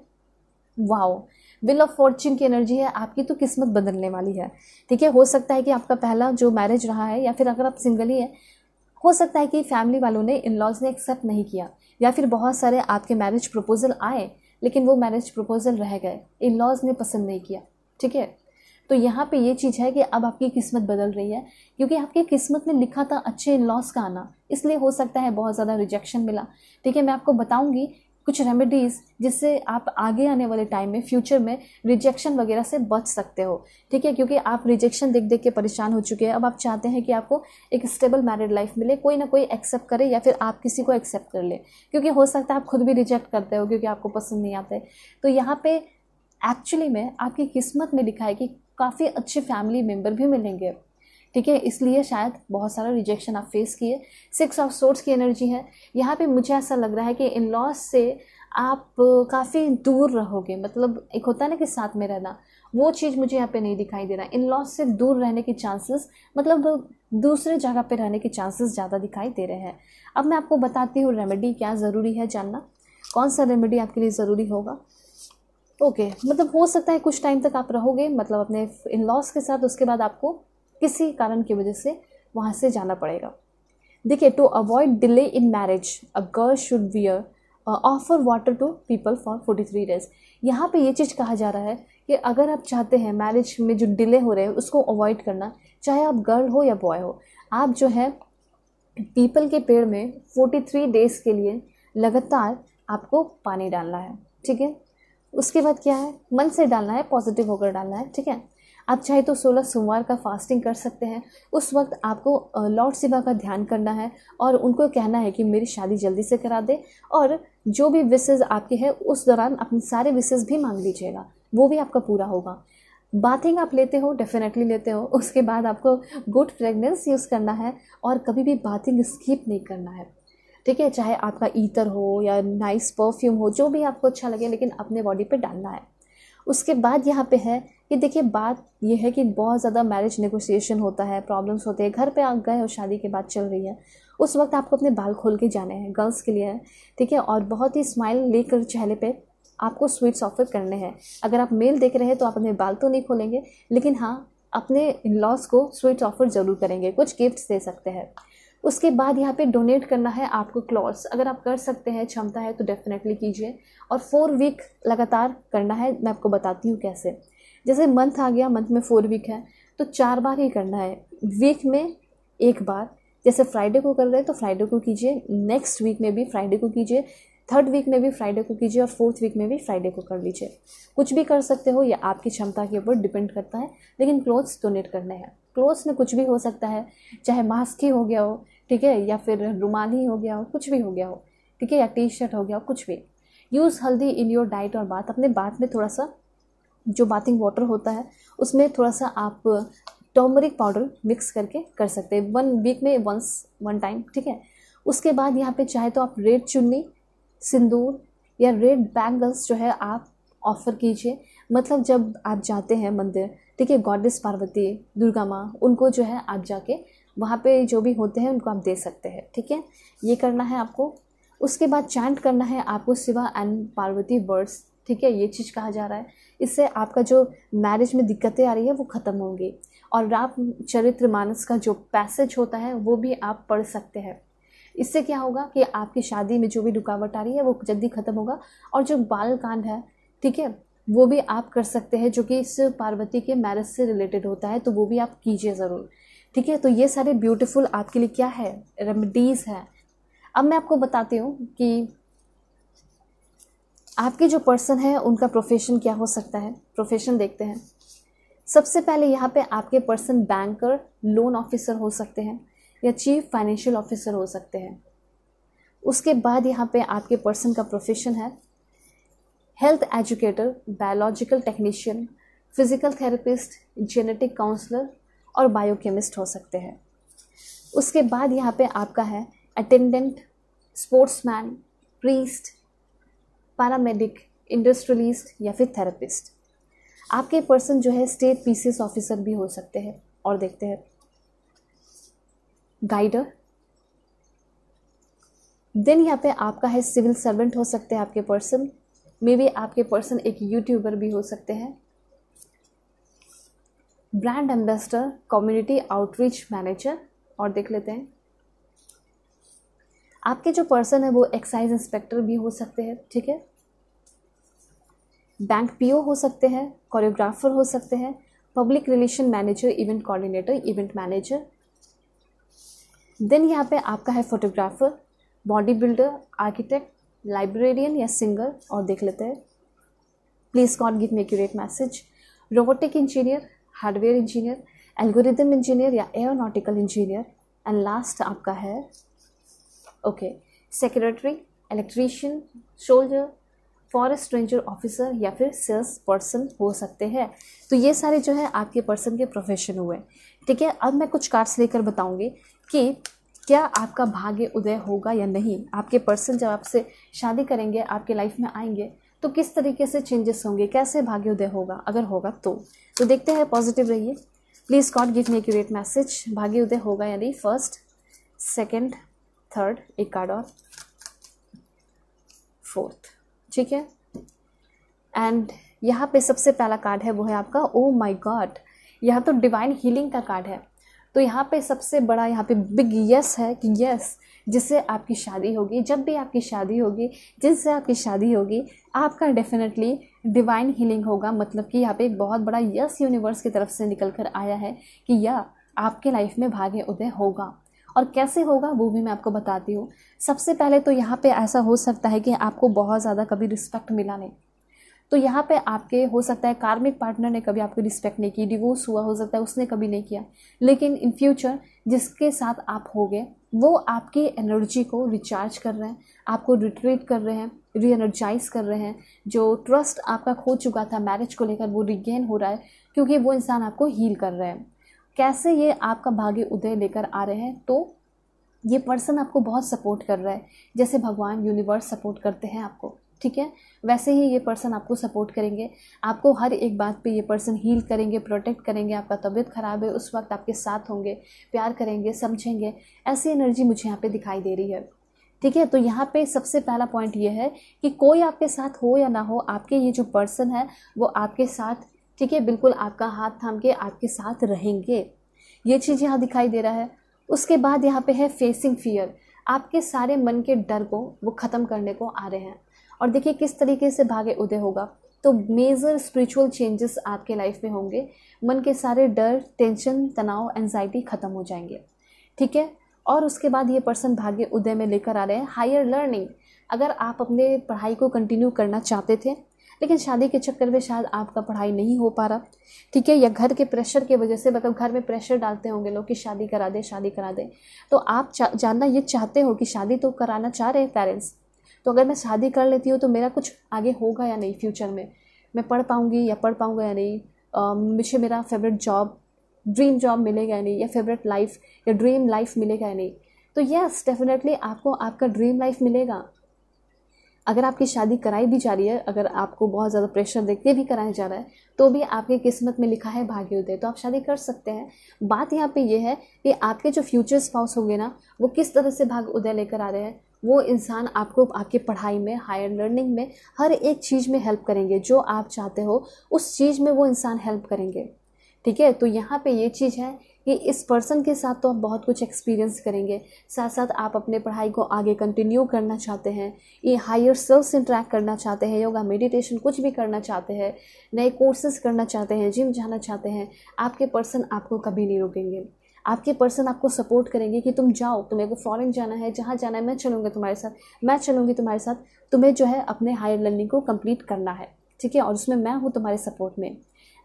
वाओ विल ऑफ फॉर्चून की एनर्जी है आपकी तो किस्मत बदलने वाली है ठीक है हो सकता है कि आपका पहला जो मैरिज रहा है या फिर अगर आप सिंगल ही हैं हो सकता है कि फैमिली वालों ने इन लॉज ने एक्सेप्ट नहीं किया या फिर बहुत सारे आपके मैरिज प्रपोजल आए लेकिन वो मैरिज प्रपोजल रह गए इन लॉज ने पसंद नहीं किया ठीक है तो यहाँ पे ये चीज़ है कि अब आपकी किस्मत बदल रही है क्योंकि आपकी किस्मत में लिखा था अच्छे लॉस का आना इसलिए हो सकता है बहुत ज़्यादा रिजेक्शन मिला ठीक है मैं आपको बताऊँगी कुछ रेमेडीज़ जिससे आप आगे आने वाले टाइम में फ्यूचर में रिजेक्शन वगैरह से बच सकते हो ठीक है क्योंकि आप रिजेक्शन देख देख के परेशान हो चुके हैं अब आप चाहते हैं कि आपको एक स्टेबल मैरिड लाइफ मिले कोई ना कोई एक्सेप्ट करे या फिर आप किसी को एक्सेप्ट कर ले क्योंकि हो सकता है आप खुद भी रिजेक्ट करते हो क्योंकि आपको पसंद नहीं आते तो यहाँ पे एक्चुअली में आपकी किस्मत में लिखा है कि काफ़ी अच्छे फैमिली मेम्बर भी मिलेंगे ठीक है इसलिए शायद बहुत सारा रिजेक्शन आप फेस किए सिक्स ऑफ सोर्ट्स की एनर्जी है यहाँ पे मुझे ऐसा लग रहा है कि इन लॉस से आप काफ़ी दूर रहोगे मतलब एक होता है ना कि साथ में रहना वो चीज़ मुझे यहाँ पे नहीं दिखाई दे रहा इन लॉस से दूर रहने के चांसेस मतलब दूसरे जगह पे रहने के चांसेस ज़्यादा दिखाई दे रहे हैं अब मैं आपको बताती हूँ रेमेडी क्या ज़रूरी है जानना कौन सा रेमेडी आपके लिए ज़रूरी होगा ओके okay, मतलब हो सकता है कुछ टाइम तक आप रहोगे मतलब अपने इन लॉस के साथ उसके बाद आपको किसी कारण की वजह से वहाँ से जाना पड़ेगा देखिए to avoid delay in marriage a girl should wear offer water to peepal for forty three days यहाँ पे ये चीज़ कहा जा रहा है कि अगर आप चाहते हैं मैरिज में जो डिले हो रहे हैं उसको अवॉइड करना चाहे आप गर्ल हो या बॉय हो आप जो है पीपल के पेड़ में फोर्टी थ्री डेज़ के लिए लगातार आपको पानी डालना है ठीक है उसके बाद क्या है मन से डालना है पॉजिटिव होकर डालना है ठीक है आप चाहे तो सोलह सोमवार का फास्टिंग कर सकते हैं उस वक्त आपको लॉर्ड शिवा का ध्यान करना है और उनको कहना है कि मेरी शादी जल्दी से करा दे और जो भी विशेज आपके हैं उस दौरान अपने सारे विशेज भी मांग लीजिएगा वो भी आपका पूरा होगा बाथिंग आप लेते हो डेफिनेटली लेते हो उसके बाद आपको गुड फ्रेगनेंस यूज़ करना है और कभी भी बाथिंग स्कीप नहीं करना है ठीक है चाहे आपका ईतर हो या नाइस परफ्यूम हो जो भी आपको अच्छा लगे लेकिन अपने बॉडी पे डालना है उसके बाद यहाँ पे है कि देखिए बात यह है कि बहुत ज़्यादा मैरिज नेगोशिएशन होता है प्रॉब्लम्स होते हैं घर पे आप गए और शादी के बाद चल रही है उस वक्त आपको अपने बाल खोल के जाने हैं गर्ल्स के लिए ठीक है और बहुत ही स्माइल लेकर चेहरे पे आपको स्वीट्स ऑफर करने हैं अगर आप मेल देख रहे हैं तो आप अपने बाल तो नहीं खोलेंगे लेकिन हाँ अपने इन लॉज को स्वीट ऑफर ज़रूर करेंगे कुछ गिफ्ट्स दे सकते हैं उसके बाद यहाँ पे डोनेट करना है आपको क्लॉथ्स अगर आप कर सकते हैं क्षमता है तो डेफिनेटली कीजिए और फोर वीक लगातार करना है मैं आपको बताती हूँ कैसे जैसे मंथ आ गया मंथ में फोर वीक है तो चार बार ही करना है वीक में एक बार जैसे फ्राइडे को कर रहे हैं तो फ्राइडे को कीजिए नेक्स्ट वीक में भी फ्राइडे को कीजिए थर्ड वीक में भी फ्राइडे को कीजिए और फोर्थ वीक में भी फ्राइडे को कर लीजिए कुछ भी कर सकते हो या आपकी क्षमता के ऊपर डिपेंड करता है लेकिन क्लोथ्स डोनेट करने हैं क्लोथ्स में कुछ भी हो सकता है चाहे मास्क ही हो गया हो ठीक है या फिर रुमाल ही हो गया हो कुछ भी हो गया हो ठीक है या टी शर्ट हो गया हो कुछ भी यूज़ हल्दी इन योर डाइट और बात अपने बात में थोड़ा सा जो बाथिंग वाटर होता है उसमें थोड़ा सा आप टर्मरिक पाउडर मिक्स करके कर सकते हैं वन वीक में वंस वन टाइम ठीक है उसके बाद यहाँ पे चाहे तो आप रेड चुन्नी सिंदूर या रेड बैंगल्स जो है आप ऑफ़र कीजिए मतलब जब आप जाते हैं मंदिर ठीक है गॉडेस पार्वती दुर्गा माँ उनको जो है आप जाके वहाँ पे जो भी होते हैं उनको आप दे सकते हैं ठीक है ये करना है आपको उसके बाद चैंट करना है आपको शिवा एंड पार्वती वर्ड्स ठीक है ये चीज़ कहा जा रहा है इससे आपका जो मैरिज में दिक्कतें आ रही है वो ख़त्म होंगी और राम चरित्र मानस का जो पैसेज होता है वो भी आप पढ़ सकते हैं इससे क्या होगा कि आपकी शादी में जो भी रुकावट आ रही है वो जल्दी ख़त्म होगा और जो बाल कांड है ठीक है वो भी आप कर सकते हैं जो कि इस पार्वती के मैरिज से रिलेटेड होता है तो वो भी आप कीजिए ज़रूर ठीक है तो ये सारे ब्यूटीफुल आपके लिए क्या है रेमडीज़ है अब मैं आपको बताती हूँ कि आपके जो पर्सन है उनका प्रोफेशन क्या हो सकता है प्रोफेशन देखते हैं सबसे पहले यहाँ पे आपके पर्सन बैंकर लोन ऑफिसर हो सकते हैं या चीफ फाइनेंशियल ऑफिसर हो सकते हैं उसके बाद यहाँ पे आपके पर्सन का प्रोफेशन है health educator biological technician physical therapist genetic counsellor और बायोकेमिस्ट हो सकते हैं उसके बाद यहाँ पे आपका है attendant sportsman priest paramedic industrialist या फिर थेरेपिस्ट आपके पर्सन जो है स्टेट पीसीएस ऑफिसर भी हो सकते हैं और देखते हैं गाइडर देन यहाँ पे आपका है सिविल सर्वेंट हो सकते हैं आपके पर्सन मे बी आपके पर्सन एक यूट्यूबर भी हो सकते हैं brand ambassador community outreach manager और देख लेते हैं आपके जो पर्सन है वो एक्साइज इंस्पेक्टर भी हो सकते हैं ठीक है बैंक पीओ हो सकते हैं कोरियोग्राफर हो सकते हैं public relation manager event coordinator event manager then यहाँ पे आपका है photographer body builder architect librarian या सिंगर और देख लेते हैं please God give me accurate message robotic engineer hardware engineer algorithm engineer या एरोनॉटिकल इंजीनियर एंड लास्ट आपका है okay secretary electrician soldier forest ranger officer या फिर सेल्स पर्सन हो सकते हैं तो ये सारे जो है आपके पर्सन के प्रोफेशन हुए ठीक है अब मैं कुछ कार्ड्स लेकर बताऊंगी कि क्या आपका भाग्य उदय होगा या नहीं आपके पर्सन जब आपसे शादी करेंगे आपके लाइफ में आएंगे तो किस तरीके से चेंजेस होंगे कैसे भाग्य उदय होगा अगर होगा तो तो देखते हैं पॉजिटिव रहिए please God give me accurate message भाग्य उदय होगा या नहीं फर्स्ट सेकेंड थर्ड एक कार्ड और फोर्थ ठीक है एंड यहाँ पे सबसे पहला कार्ड है वो है आपका ओ माई गॉड यहाँ तो डिवाइन हीलिंग का कार्ड है तो यहाँ पे सबसे बड़ा यहाँ पे बिग यस है कि यस जिससे आपकी शादी होगी जब भी आपकी शादी होगी जिससे आपकी शादी होगी आपका डेफिनेटली डिवाइन हीलिंग होगा मतलब कि यहाँ पे एक बहुत बड़ा यस यूनिवर्स की तरफ से निकल कर आया है कि यह आपके लाइफ में भाग्य उदय होगा और कैसे होगा वो भी मैं आपको बताती हूँ सबसे पहले तो यहाँ पे ऐसा हो सकता है कि आपको बहुत ज़्यादा कभी रिस्पेक्ट मिला नहीं तो यहाँ पे आपके हो सकता है कार्मिक पार्टनर ने कभी आपकी रिस्पेक्ट नहीं की डिवोर्स हुआ हो सकता है उसने कभी नहीं किया लेकिन इन फ्यूचर जिसके साथ आप हो गए वो आपकी एनर्जी को रिचार्ज कर रहे हैं आपको रिट्रीट कर रहे हैं री एनर्जाइज कर रहे हैं जो ट्रस्ट आपका खो चुका था मैरिज को लेकर वो रिगेन हो रहा है क्योंकि वो इंसान आपको हील कर रहे हैं कैसे ये आपका भाग्य उदय लेकर आ रहे हैं तो ये पर्सन आपको बहुत सपोर्ट कर रहा है जैसे भगवान यूनिवर्स सपोर्ट करते हैं आपको ठीक है वैसे ही ये पर्सन आपको सपोर्ट करेंगे आपको हर एक बात पे ये पर्सन हील करेंगे प्रोटेक्ट करेंगे आपका तबीयत ख़राब है उस वक्त आपके साथ होंगे प्यार करेंगे समझेंगे ऐसी एनर्जी मुझे यहाँ पे दिखाई दे रही है ठीक है तो यहाँ पे सबसे पहला पॉइंट ये है कि कोई आपके साथ हो या ना हो आपके ये जो पर्सन है वो आपके साथ ठीक है बिल्कुल आपका हाथ थाम के आपके साथ रहेंगे ये चीज़ यहाँ दिखाई दे रहा है उसके बाद यहाँ पे है फेसिंग फियर आपके सारे मन के डर को वो ख़त्म करने को आ रहे हैं और देखिए किस तरीके से भाग्य उदय होगा तो मेजर स्पिरिचुअल चेंजेस आपके लाइफ में होंगे मन के सारे डर टेंशन तनाव एनजाइटी ख़त्म हो जाएंगे ठीक है और उसके बाद ये पर्सन भाग्य उदय में लेकर आ रहे हैं हायर लर्निंग अगर आप अपने पढ़ाई को कंटिन्यू करना चाहते थे लेकिन शादी के चक्कर में शायद आपका पढ़ाई नहीं हो पा रहा ठीक है या घर के प्रेशर की वजह से मतलब घर में प्रेशर डालते होंगे लोग कि शादी करा दें शादी करा दें तो आप जानना ये चाहते हो कि शादी तो कराना चाह रहे हैं पेरेंट्स तो अगर मैं शादी कर लेती हूँ तो मेरा कुछ आगे होगा या नहीं फ्यूचर में मैं पढ़ पाऊँगी या पढ़ पाऊँगा या नहीं मुझे मेरा फेवरेट जॉब ड्रीम जॉब मिलेगा या नहीं या फेवरेट लाइफ या ड्रीम लाइफ मिलेगा या नहीं तो यस डेफिनेटली आपको आपका ड्रीम लाइफ मिलेगा अगर आपकी शादी कराई भी जा रही है अगर आपको बहुत ज़्यादा प्रेशर देखते भी कराया जा रहा है तो भी आपकी किस्मत में लिखा है भाग्योदय तो आप शादी कर सकते हैं बात यहाँ पे ये यह है कि आपके जो फ्यूचर स्पाउस होंगे ना वो किस तरह से उदय लेकर आ रहे हैं वो इंसान आपको आपकी पढ़ाई में हायर लर्निंग में हर एक चीज़ में हेल्प करेंगे जो आप चाहते हो उस चीज़ में वो इंसान हेल्प करेंगे ठीक है तो यहाँ पे ये चीज़ है कि इस पर्सन के साथ तो आप बहुत कुछ एक्सपीरियंस करेंगे साथ साथ आप अपने पढ़ाई को आगे कंटिन्यू करना चाहते हैं ये हायर सेल्फ से इंट्रैक्ट करना चाहते हैं योगा मेडिटेशन कुछ भी करना चाहते हैं नए कोर्सेज करना चाहते हैं जिम जाना चाहते हैं आपके पर्सन आपको कभी नहीं रोकेंगे आपके पर्सन आपको सपोर्ट करेंगे कि तुम जाओ तुम्हें को फॉरेन जाना है जहाँ जाना है मैं चलूँगा तुम्हारे साथ मैं चलूँगी तुम्हारे साथ तुम्हें जो है अपने हायर लर्निंग को कंप्लीट करना है ठीक है और उसमें मैं हूँ तुम्हारे सपोर्ट में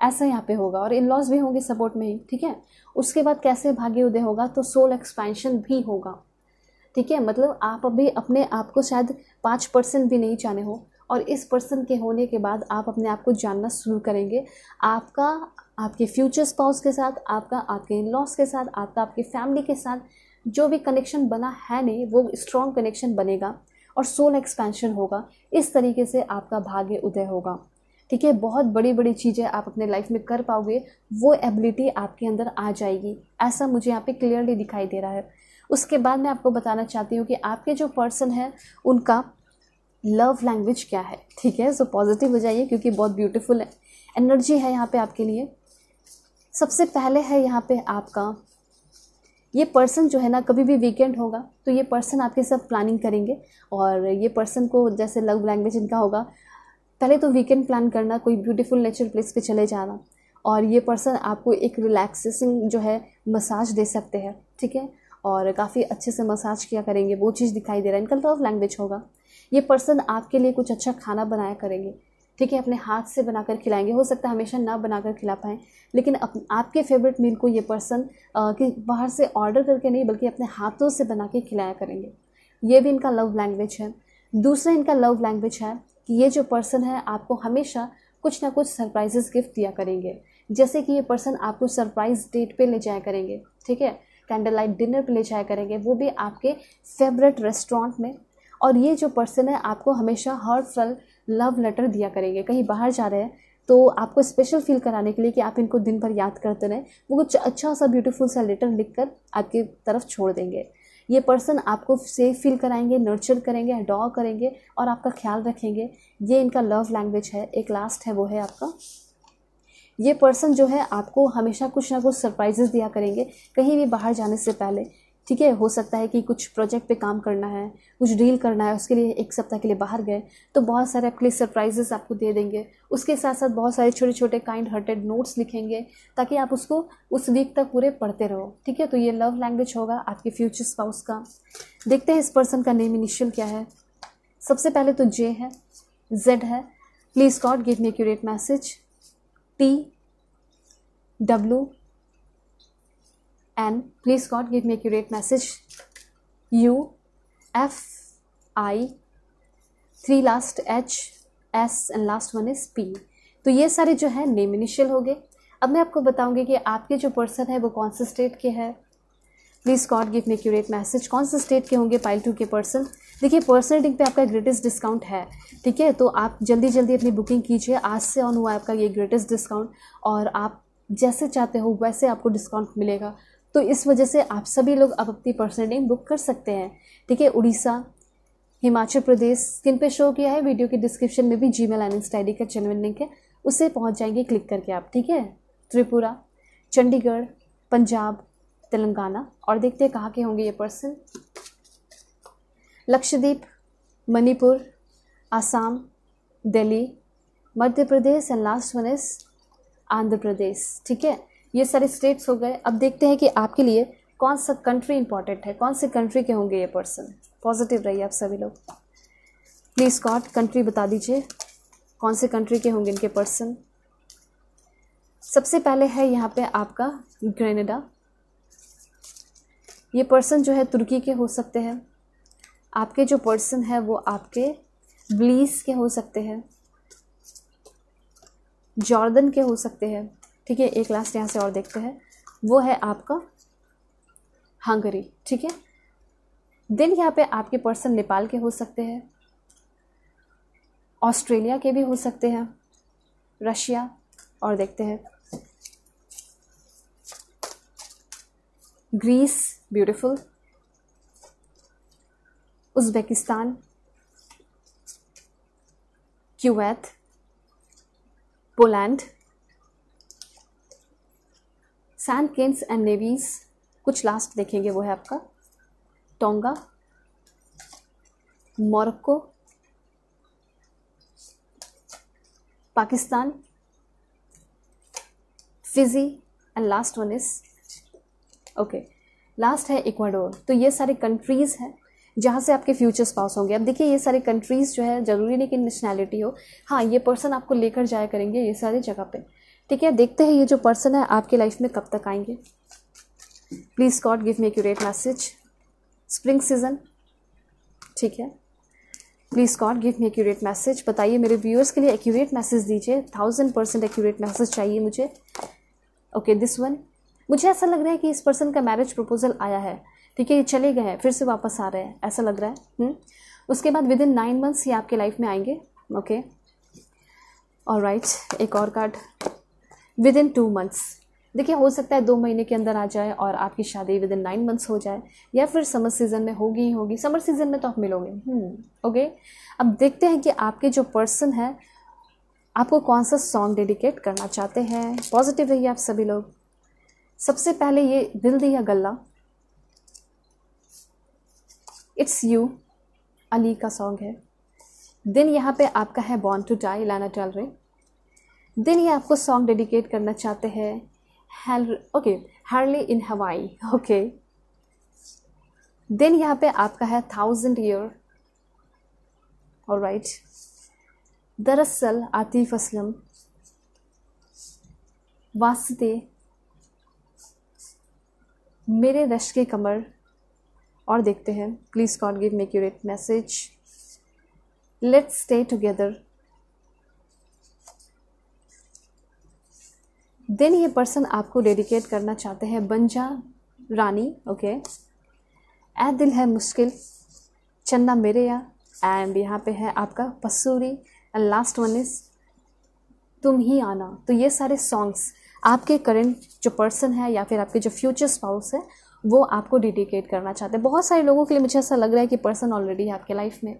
ऐसा यहाँ पे होगा और इन लॉज भी होंगे सपोर्ट में ही ठीक है उसके बाद कैसे भाग्य उदय होगा तो सोल एक्सपेंशन भी होगा ठीक है मतलब आप अभी अपने आप को शायद पाँच परसेंट भी नहीं जाने हो और इस पर्सन के होने के बाद आप अपने आप को जानना शुरू करेंगे आपका आपके फ्यूचर स्पाउस के साथ आपका आपके इन लॉस के साथ आपका आपकी फैमिली के साथ जो भी कनेक्शन बना है नहीं वो स्ट्रॉन्ग कनेक्शन बनेगा और सोल एक्सपेंशन होगा इस तरीके से आपका भाग्य उदय होगा ठीक है बहुत बड़ी बड़ी चीज़ें आप अपने लाइफ में कर पाओगे वो एबिलिटी आपके अंदर आ जाएगी ऐसा मुझे यहाँ पे क्लियरली दिखाई दे रहा है उसके बाद मैं आपको बताना चाहती हूँ कि आपके जो पर्सन हैं उनका लव लैंग्वेज क्या है ठीक है सो पॉजिटिव हो जाइए क्योंकि बहुत ब्यूटीफुल है एनर्जी है यहाँ पे आपके लिए सबसे पहले है यहाँ पे आपका ये पर्सन जो है ना कभी भी वीकेंड होगा तो ये पर्सन आपके सब प्लानिंग करेंगे और ये पर्सन को जैसे लव लैंग्वेज इनका होगा पहले तो वीकेंड प्लान करना कोई ब्यूटीफुल नेचर प्लेस पे चले जाना और ये पर्सन आपको एक रिलैक्सेशन जो है मसाज दे सकते हैं ठीक है और काफ़ी अच्छे से मसाज किया करेंगे वो चीज़ दिखाई दे रहा है इनका लव लैंग्वेज होगा ये पर्सन आपके लिए कुछ अच्छा खाना बनाया करेंगे ठीक है अपने हाथ से बनाकर खिलाएंगे हो सकता है हमेशा ना बनाकर खिला पाएँ लेकिन अप, आपके फेवरेट मील को ये पर्सन कि बाहर से ऑर्डर करके नहीं बल्कि अपने हाथों से बना के खिलाया करेंगे ये भी इनका लव लैंग्वेज है दूसरा इनका लव लैंग्वेज है कि ये जो पर्सन है आपको हमेशा कुछ ना कुछ सरप्राइजेस गिफ्ट दिया करेंगे जैसे कि ये पर्सन आपको सरप्राइज डेट पे ले जाया करेंगे ठीक है कैंडल लाइट डिनर पे ले जाया करेंगे वो भी आपके फेवरेट रेस्टोरेंट में और ये जो पर्सन है आपको हमेशा हर फल लव लेटर दिया करेंगे कहीं बाहर जा रहे हैं तो आपको स्पेशल फील कराने के लिए कि आप इनको दिन भर याद करते रहें वो कुछ अच्छा सा ब्यूटीफुल सा लेटर लिख कर आपकी तरफ छोड़ देंगे ये पर्सन आपको सेफ फील कराएंगे नर्चर करेंगे अडॉ करेंगे और आपका ख्याल रखेंगे ये इनका लव लैंग्वेज है एक लास्ट है वो है आपका ये पर्सन जो है आपको हमेशा कुछ ना कुछ सरप्राइजेस दिया करेंगे कहीं भी बाहर जाने से पहले ठीक है हो सकता है कि कुछ प्रोजेक्ट पे काम करना है कुछ डील करना है उसके लिए एक सप्ताह के लिए बाहर गए तो बहुत सारे आपके लिए सरप्राइजेस आपको दे देंगे उसके साथ साथ बहुत सारे छोटे छोटे काइंड हार्टेड नोट्स लिखेंगे ताकि आप उसको उस वीक तक पूरे पढ़ते रहो ठीक है तो ये लव लैंग्वेज होगा आपके फ्यूचर स्पाउस का देखते हैं इस पर्सन का नेम इनिशियल क्या है सबसे पहले तो जे है जेड है please God give me accurate message T W and please god give me a message U F I three last H S and last one is P तो ये सारे जो है नेम इनिशियल हो गए अब मैं आपको बताऊंगी कि आपके जो पर्सन है वो कौन से स्टेट के है please God give me accurate message कौन से स्टेट के होंगे पाइल टू के पर्सन देखिए पर्सनल डिंग पे आपका ग्रेटेस्ट डिस्काउंट है ठीक है तो आप जल्दी जल्दी अपनी बुकिंग कीजिए आज से ऑन हुआ है आपका ये ग्रेटेस्ट डिस्काउंट और आप जैसे चाहते हो वैसे आपको डिस्काउंट मिलेगा तो इस वजह से आप सभी लोग आप अपनी पर्सनल बुक कर सकते हैं ठीक है उड़ीसा हिमाचल प्रदेश स्क्रीन पे शो किया है वीडियो के डिस्क्रिप्शन में भी जी मेल एन आई का चैनल लिंक है उसे पहुंच जाएंगे क्लिक करके आप ठीक है त्रिपुरा चंडीगढ़ पंजाब तेलंगाना और देखते हैं कहाँ के होंगे ये person Lakshadweep Manipur Assam Delhi Madhya Pradesh and last one is Andhra Pradesh ठीक है ये सारे स्टेट्स हो गए अब देखते हैं कि आपके लिए कौन सा कंट्री इंपॉर्टेंट है कौन से कंट्री के होंगे ये पर्सन पॉजिटिव रहिए आप सभी लोग प्लीज़ कॉट कंट्री बता दीजिए कौन से कंट्री के होंगे इनके पर्सन सबसे पहले है यहाँ पे आपका ग्रेनेडा ये पर्सन जो है तुर्की के हो सकते हैं आपके जो पर्सन है वो आपके ब्लीस के हो सकते हैं जॉर्दन के हो सकते हैं ठीक है एक लास्ट यहाँ से और देखते हैं वो है आपका हंगरी ठीक है देन यहाँ पे आपके पर्सन नेपाल के हो सकते हैं ऑस्ट्रेलिया के भी हो सकते हैं रशिया और देखते हैं Greece beautiful Uzbekistan Kuwait Poland Saint Kitts and Nevis कुछ लास्ट देखेंगे वो है आपका Tonga Morocco Pakistan Fiji and last one is okay last है इक्वाडोर तो ये सारे कंट्रीज़ हैं जहाँ से आपके फ्यूचर स्पाउस होंगे अब देखिए ये सारे कंट्रीज़ जो है ज़रूरी नहीं कि नेशनैलिटी हो हाँ ये पर्सन आपको लेकर जाया करेंगे ये सारी जगह पे ठीक है देखते हैं ये जो पर्सन है आपके लाइफ में कब तक आएंगे please God give me accurate message spring season ठीक है please God give me accurate message बताइए मेरे व्यूअर्स के लिए एक्यूरेट मैसेज दीजिए थाउजेंड परसेंट एक्यूरेट मैसेज चाहिए मुझे ओके दिस वन मुझे ऐसा लग रहा है कि इस पर्सन का मैरिज प्रपोजल आया है ठीक है ये चले गए हैं फिर से वापस आ रहे हैं ऐसा लग रहा है हुँ? हम्म। उसके बाद विद इन नाइन मंथ्स ये आपके लाइफ में आएंगे ओके और राइट एक और card within two months देखिए हो सकता है दो महीने के अंदर आ जाए और आपकी शादी विद इन नाइन मंथ्स हो जाए या फिर समर सीज़न में होगी ही होगी समर सीज़न में तो आप मिलोगे ओके hmm, अब देखते हैं कि आपके जो पर्सन है आपको कौन सा सॉन्ग डेडिकेट करना चाहते हैं पॉजिटिव रहिए है आप सभी लोग सबसे पहले ये दिल दिया गल्ला इट्स यू अली का सॉन्ग है दिन यहाँ पे आपका है बॉर्न टू डाई लाना टल रही दिन ये आपको सॉन्ग डेडिकेट करना चाहते हैं ओके हार्ली इन हवाई ओके देन यहाँ पे आपका है थाउजेंड ईयर और राइट दरअसल आतिफ असलम वास्ते मेरे रश के कमर और देखते हैं please can't give me accurate message let's stay together then ये पर्सन आपको डेडिकेट करना चाहते हैं बंजा रानी ओके ए दिल है मुश्किल चन्ना मेरे या एंड यहाँ पे है आपका Pasoori and last one is Tum Hi आना तो ये सारे सॉन्ग्स आपके करंट जो पर्सन है या फिर आपके जो फ्यूचर स्पाउस है वो आपको डेडिकेट करना चाहते हैं बहुत सारे लोगों के लिए मुझे ऐसा लग रहा है कि पर्सन ऑलरेडी है आपके लाइफ में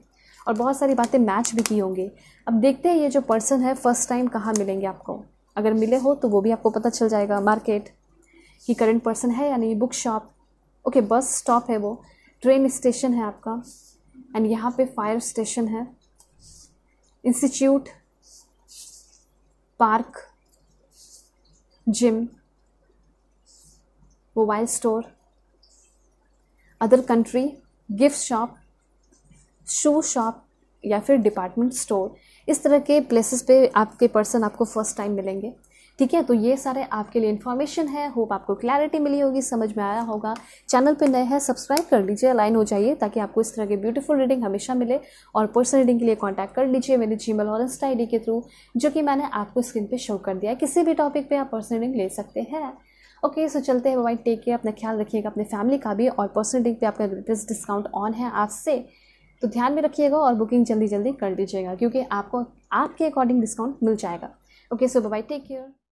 और बहुत सारी बातें मैच भी की होंगी अब देखते हैं ये जो पर्सन है फर्स्ट टाइम कहाँ मिलेंगे आपको अगर मिले हो तो वो भी आपको पता चल जाएगा मार्केट कि करंट पर्सन है या नहीं book shop okay bus stop है वो ट्रेन स्टेशन है आपका एंड यहाँ पे फायर स्टेशन है institute park gym mobile store other country gift shop shoe shop या फिर डिपार्टमेंट स्टोर इस तरह के प्लेसेस पे आपके पर्सन आपको फर्स्ट टाइम मिलेंगे ठीक है तो ये सारे आपके लिए इन्फॉर्मेशन है होप आपको क्लैरिटी मिली होगी समझ में आया होगा चैनल पे नए हैं सब्सक्राइब कर लीजिए अलाइन हो जाइए ताकि आपको इस तरह के ब्यूटीफुल रीडिंग हमेशा मिले और पर्सनल रीडिंग के लिए कॉन्टैक्ट कर लीजिए मेरे जी मेल और इंस्टा आई के थ्रू जो कि मैंने आपको स्क्रीन पर शो कर दिया किसी भी टॉपिक पर आप पर्सनल रीडिंग ले सकते हैं ओके okay, सो so चलते हैं वाइट टेक केयर अपना ख्याल रखिएगा अपने फैमिली का भी और पर्सनल रीडिंग पर आपका ग्रेटेस्ट डिस्काउंट ऑन है आपसे तो ध्यान में रखिएगा और बुकिंग जल्दी जल्दी कर दीजिएगा क्योंकि आपको आपके अकॉर्डिंग डिस्काउंट मिल जाएगा okay so bye take care